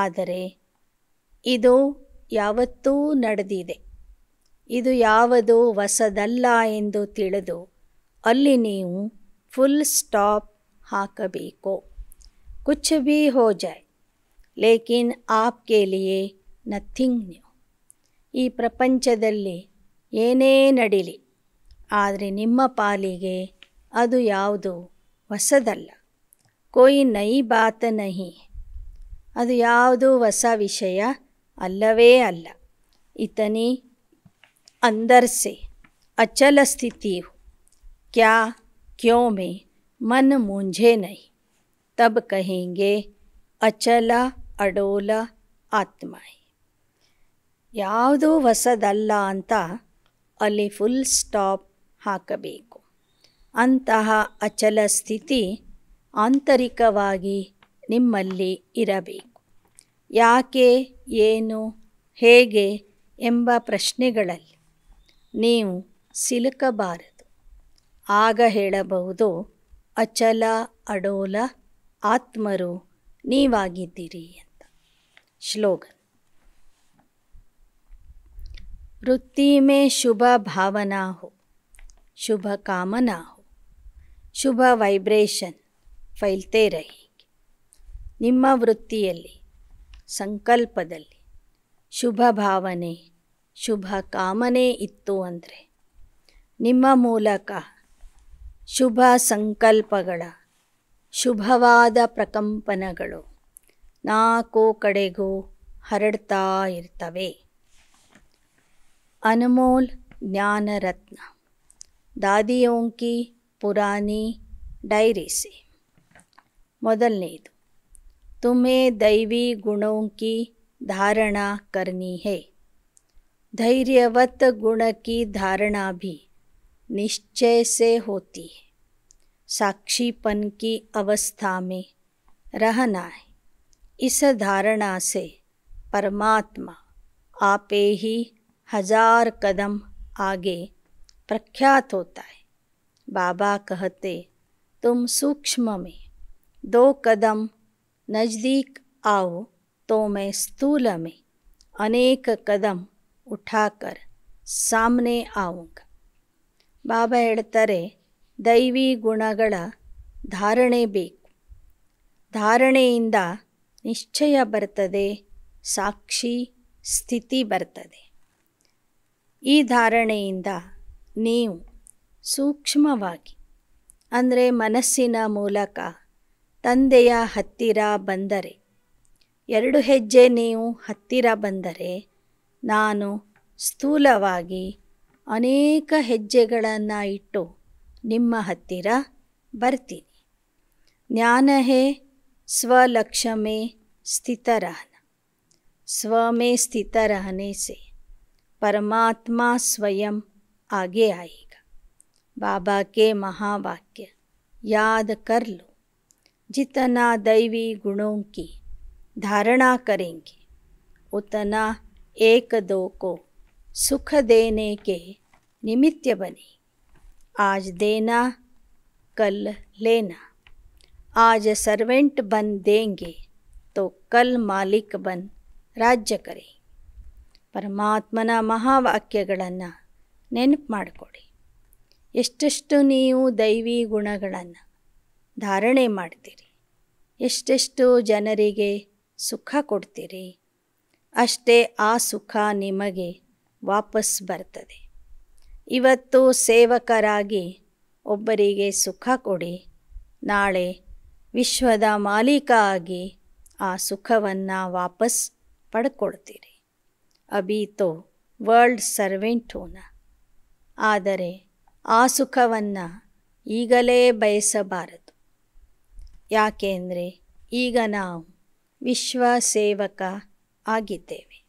ಆದರೆ ಇದು ಯಾವತ್ತೂ ನಡೆದಿದೆ ಇದು ಯಾವುದು ಹೊಸದಲ್ಲ ಎಂದು ತಿಳಿದು ಅಲ್ಲಿ ನೀವು ಫುಲ್ ಸ್ಟಾಪ್ ಹಾಕಬೇಕು ಕುಚ್ ಬಿ ಹೋ ಜಾಯ್ ಲೇಕಿನ್ ಆಪ್ಗೆ ಲಿಯೇ ನಥಿಂಗ್ ನ್ಯೂ ಈ ಪ್ರಪಂಚದಲ್ಲಿ ಏನೇ ನಡೀಲಿ ಆದರೆ ನಿಮ್ಮ ಪಾಲಿಗೆ ಅದು ಯಾವುದು ಹೊಸದಲ್ಲ ಕೊಯಿ ನೈ ಬಾತ ನಹಿ ಅದು ಯಾವುದು ಹೊಸ ವಿಷಯ ಅಲ್ಲವೇ ಅಲ್ಲ ಇತನಿ अंदर से अचल स्थिति हो क्या क्यों में मन मूंझे नहीं तब कहेंगे ಅಚಲ ಅಡೋಲ ಆತ್ಮಾಯಿ ಯಾವುದೂ ಹೊಸದಲ್ಲ ಅಂತ ಅಲ್ಲಿ ಫುಲ್ ಸ್ಟಾಪ್ ಹಾಕಬೇಕು ಅಂತಹ ಅಚಲ ಸ್ಥಿತಿ ಆಂತರಿಕವಾಗಿ ನಿಮ್ಮಲ್ಲಿ ಇರಬೇಕು ಯಾಕೆ ಏನು ಹೇಗೆ ಎಂಬ ಪ್ರಶ್ನೆಗಳಲ್ಲಿ ನೀವು ಸಿಲುಕಬಾರದು ಆಗ ಹೇಳಬಹುದು ಅಚಲ ಅಡೋಲ ಆತ್ಮರು ನೀವಾಗಿದ್ದೀರಿ ಅಂತ ಶ್ಲೋಗನ್ ವೃತ್ತಿ ಮೇ ಶುಭ ಭಾವನಾ ಹೋ ಶುಭ ಕಾಮನಾ ಹೋ ಶುಭ ವೈಬ್ರೇಷನ್ ಫೈಲ್ತೇ ರಹಿ ನಿಮ್ಮ ವೃತ್ತಿಯಲ್ಲಿ ಸಂಕಲ್ಪದಲ್ಲಿ ಶುಭ ಭಾವನೆ ಶುಭ ಕಾಮನೆ ಇತ್ತು ಅಂದರೆ ನಿಮ್ಮ ಮೂಲಕ ಶುಭ ಸಂಕಲ್ಪಗಳ ಶುಭವಾದ ಪ್ರಕಂಪನಗಳು ನಾಲ್ಕು ಕಡೆಗೂ ಹರಡ್ತಾ ಇರ್ತವೆ ಅನಮೋಲ್ ಜ್ಞಾನರತ್ನ ದಾದಿಯೋಂಕಿ ಪುರಾಣಿ ಡೈರಿಸಿ ಮೊದಲನೇದು ತುಮೆ ದೈವಿ ಗುಣೋಂಕಿ ಧಾರಣಾ ಕರ್ನಿ ಹೇ धैर्यवत गुण की धारणा भी निश्चय से होती है साक्षीपन की अवस्था में रहना है इस धारणा से परमात्मा आपे ही हजार कदम आगे प्रख्यात होता है बाबा कहते तुम सूक्ष्म में दो कदम नज़दीक आओ तो मैं स्थूल में अनेक कदम ಉಠಾಕರ್ ಸಾಮ್ನೆ ಆವುಂಗ್ ಬಾಬಾ ಹೇಳ್ತಾರೆ ದೈವಿ ಗುಣಗಳ ಧಾರಣೆ ಬೇಕು ಧಾರಣೆಯಿಂದ ನಿಶ್ಚಯ ಬರ್ತದೆ ಸಾಕ್ಷಿ ಸ್ಥಿತಿ ಬರ್ತದೆ ಈ ಧಾರಣೆಯಿಂದ ನೀವು ಸೂಕ್ಷ್ಮವಾಗಿ ಅಂದರೆ ಮನಸ್ಸಿನ ಮೂಲಕ ತಂದೆಯ ಹತ್ತಿರ ಬಂದರೆ ಎರಡು ಹೆಜ್ಜೆ ನೀವು ಹತ್ತಿರ ಬಂದರೆ ನಾನು ಸ್ಥೂಲವಾಗಿ ಅನೇಕ ಹೆಜ್ಜೆಗಳನ್ನು ಇಟ್ಟು ನಿಮ್ಮ ಹತ್ತಿರ ಬರ್ತೀನಿ ಜ್ಞಾನಹೇ ಸ್ವಲಕ್ಷ್ಯಮೇ ಸ್ಥಿತರಹನ ಸ್ವಮೇ ಸ್ಥಿತರಹನೇ ಸೆ ಪರಮಾತ್ಮ ಸ್ವಯಂ ಆಗೇ ಆಯಿಗ ಬಾಬಾ ಕೆ ಮಹಾವಾಕ್ಯ ಯಾದ ಕರ್ಲು ಜಿತನಾ ದೈವಿ ಗುಣೋಂಕಿ ಧಾರಣಾ ಕರೆಂಗಿ ಉತನಾ ಏಕದೋಕೋ ಸುಖ को ನಿಮಿತ್ಯ देने ಆಜ್ ದೇನಾ ಕಲ್ ಲೇನಾ देना ಸರ್ವೆಂಟ್ लेना ತೋ ಕಲ್ ಮಾಲೀಕ್ ಬನ್ ರಾಜ್ಯ ಕರೆ ಪರಮಾತ್ಮನ ಮಹಾವಾಕ್ಯಗಳನ್ನು ನೆನಪು ಮಾಡಿಕೊಡಿ ಎಷ್ಟೆಷ್ಟು ನೀವು ದೈವಿ ಗುಣಗಳನ್ನು ಧಾರಣೆ ಮಾಡ್ತೀರಿ ಎಷ್ಟೆಷ್ಟು ಜನರಿಗೆ ಸುಖ ಕೊಡ್ತೀರಿ ಅಷ್ಟೇ ಆ ಸುಖ ನಿಮಗೆ ವಾಪಸ್ ಬರ್ತದೆ ಇವತ್ತು ಸೇವಕರಾಗಿ ಒಬ್ಬರಿಗೆ ಸುಖ ಕೊಡಿ ನಾಳೆ ವಿಶ್ವದ ಮಾಲೀಕ ಆಗಿ ಆ ಸುಖವನ್ನು ವಾಪಸ್ ಪಡ್ಕೊಳ್ತೀರಿ ಅಬೀತೋ ವರ್ಲ್ಡ್ ಸರ್ವೆಂಟ್ ಹೋನ ಆದರೆ ಆ ಸುಖವನ್ನು ಈಗಲೇ ಬಯಸಬಾರದು ಯಾಕೆಂದರೆ ಈಗ ನಾವು ವಿಶ್ವ ಸೇವಕ ಆಗಿದ್ದೇವೆ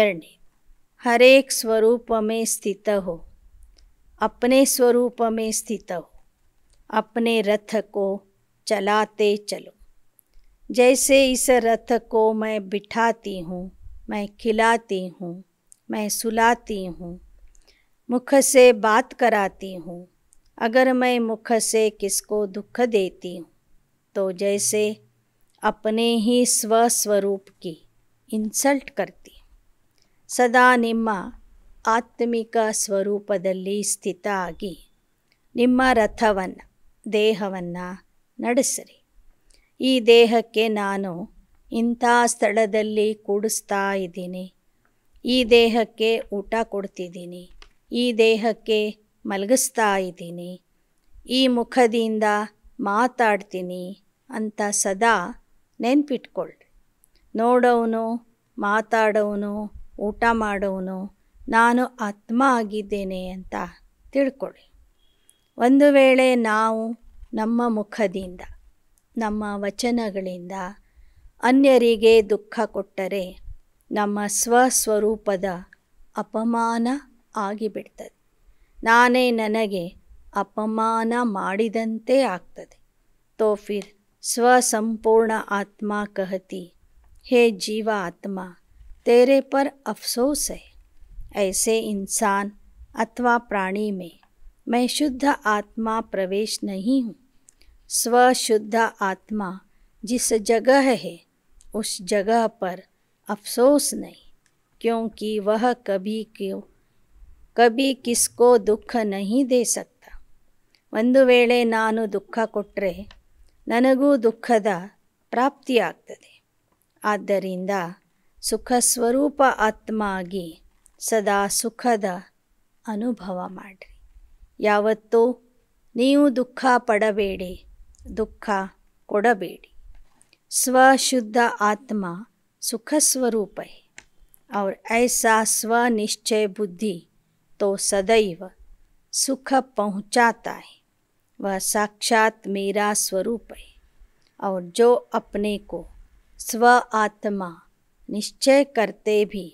ಎರಡನೇ हरेक स्वरूप में स्थित हो अपने स्वरूप में स्थित हो अपने रथ को चलाते चलो जैसे इस रथ को मैं बिठाती हूँ मैं खिलाती हूँ मैं सुलाती हूँ मुख से बात कराती हूँ अगर मैं मुख से किसको दुख देती हूँ तो जैसे अपने ही स्वस्वरूप ಇನ್ಸಲ್ಟ್ ಕರ್ತಿ ಸದಾ ನಿಮ್ಮ ಆತ್ಮಿಕ ಸ್ವರೂಪದಲ್ಲಿ ಸ್ಥಿತ ಆಗಿ ನಿಮ್ಮ ರಥವನ್ನು ದೇಹವನ್ನು ನಡೆಸಿರಿ ಈ ದೇಹಕ್ಕೆ ನಾನು ಇಂಥ ಸ್ಥಳದಲ್ಲಿ ಕೂಡಿಸ್ತಾ ಇದ್ದೀನಿ ಈ ದೇಹಕ್ಕೆ ಊಟ ಕೊಡ್ತಿದ್ದೀನಿ ಈ ದೇಹಕ್ಕೆ ಮಲಗಿಸ್ತಾ ಇದ್ದೀನಿ ಈ ಮುಖದಿಂದ ಮಾತಾಡ್ತೀನಿ ಅಂತ ಸದಾ ನೆನ್ಪಿಟ್ಕೊಳ್ಳಿ ನೋಡೋವನು ಮಾತಾಡೋವನು ಊಟ ಮಾಡೋವನು ನಾನು ಆತ್ಮ ಆಗಿದ್ದೇನೆ ಅಂತ ತಿಳ್ಕೊಳ್ಳಿ ಒಂದು ವೇಳೆ ನಾವು ನಮ್ಮ ಮುಖದಿಂದ ನಮ್ಮ ವಚನಗಳಿಂದ ಅನ್ಯರಿಗೆ ದುಃಖ ಕೊಟ್ಟರೆ ನಮ್ಮ ಸ್ವಸ್ವರೂಪದ ಅಪಮಾನ ಆಗಿಬಿಡ್ತದೆ ನಾನೇ ನನಗೆ ಅಪಮಾನ ಮಾಡಿದಂತೆ ಆಗ್ತದೆ ತೋಫಿರ್ स्वसंपूर्ण आत्मा कहती हे जीवा आत्मा तेरे पर अफसोस है ऐसे इंसान अथवा प्राणी में मैं शुद्ध आत्मा प्रवेश नहीं हूँ स्वशुद्ध आत्मा जिस जगह है उस जगह पर अफसोस नहीं क्योंकि वह कभी क्यों कभी किसको दुख नहीं दे सकता ಒಂದು ವೇಳೆ ನಾನು ದುಃಖ ಕೊಟ್ಟರೆ ನನಗೂ ದುಃಖದ ಪ್ರಾಪ್ತಿಯಾಗ್ತದೆ ಆದ್ದರಿಂದ ಸುಖ ಸ್ವರೂಪ ಆತ್ಮ ಆಗಿ ಸದಾ ಸುಖದ ಅನುಭವ ಮಾಡಿರಿ ಯಾವತ್ತೂ ನೀವು ದುಃಖ ಪಡಬೇಡಿ ದುಃಖ ಕೊಡಬೇಡಿ ಸ್ವಶುದ್ಧ ಆತ್ಮ ಸುಖ ಸ್ವರೂಪ ಅವ್ರ ಐಸಾ ಸ್ವನಿಶ್ಚಯ ಬುದ್ಧಿ ತೋ ಸದೈವ ಸುಖ पहुंचाता वह साक्षात मेरा स्वरूप है और जो अपने को स्व आत्मा निश्चय करते भी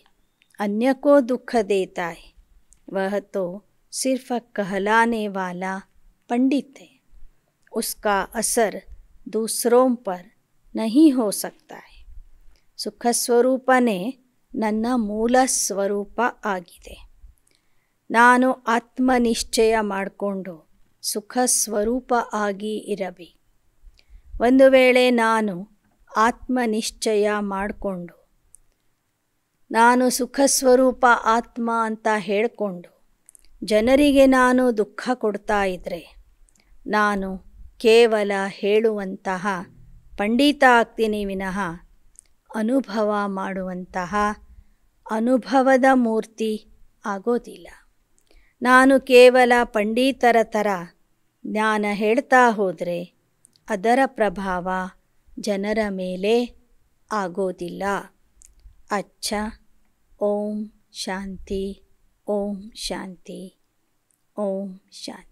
अन्य को दुख देता है वह तो सिर्फ कहलाने वाला पंडित है उसका असर दूसरों पर नहीं हो सकता है ने ನನ್ನ ಮೂಲ ಸ್ವರೂಪ ಆಗಿದೆ ನಾನು ಆತ್ಮನಿಶ್ಚಯ ಮಾಡಿಕೊಂಡು ಸುಖ ಸ್ವರೂಪ ಆಗಿ ಇರಬಿ ಒಂದು ವೇಳೆ ನಾನು ಆತ್ಮನಿಶ್ಚಯ ಮಾಡಿಕೊಂಡು ನಾನು ಸುಖ ಸ್ವರೂಪ ಆತ್ಮ ಅಂತ ಹೇಳಿಕೊಂಡು ಜನರಿಗೆ ನಾನು ದುಃಖ ಕೊಡ್ತಾ ಇದ್ದರೆ ನಾನು ಕೇವಲ ಹೇಳುವಂತಹ ಪಂಡಿತ ಆಗ್ತೀನಿ ವಿನಃ ಅನುಭವ ಮಾಡುವಂತಹ ಅನುಭವದ ಮೂರ್ತಿ ಆಗೋದಿಲ್ಲ ನಾನು ಕೇವಲ ಪಂಡಿತರ ಥರ ಜ್ಞಾನ ಹೇಳ್ತಾ ಹೋದರೆ ಅದರ ಪ್ರಭಾವ ಜನರ ಮೇಲೆ ಆಗೋದಿಲ್ಲ ಅಚ್ಚ ಓಂ ಶಾಂತಿ ಓಂ ಶಾಂತಿ ಓಂ ಶಾಂತಿ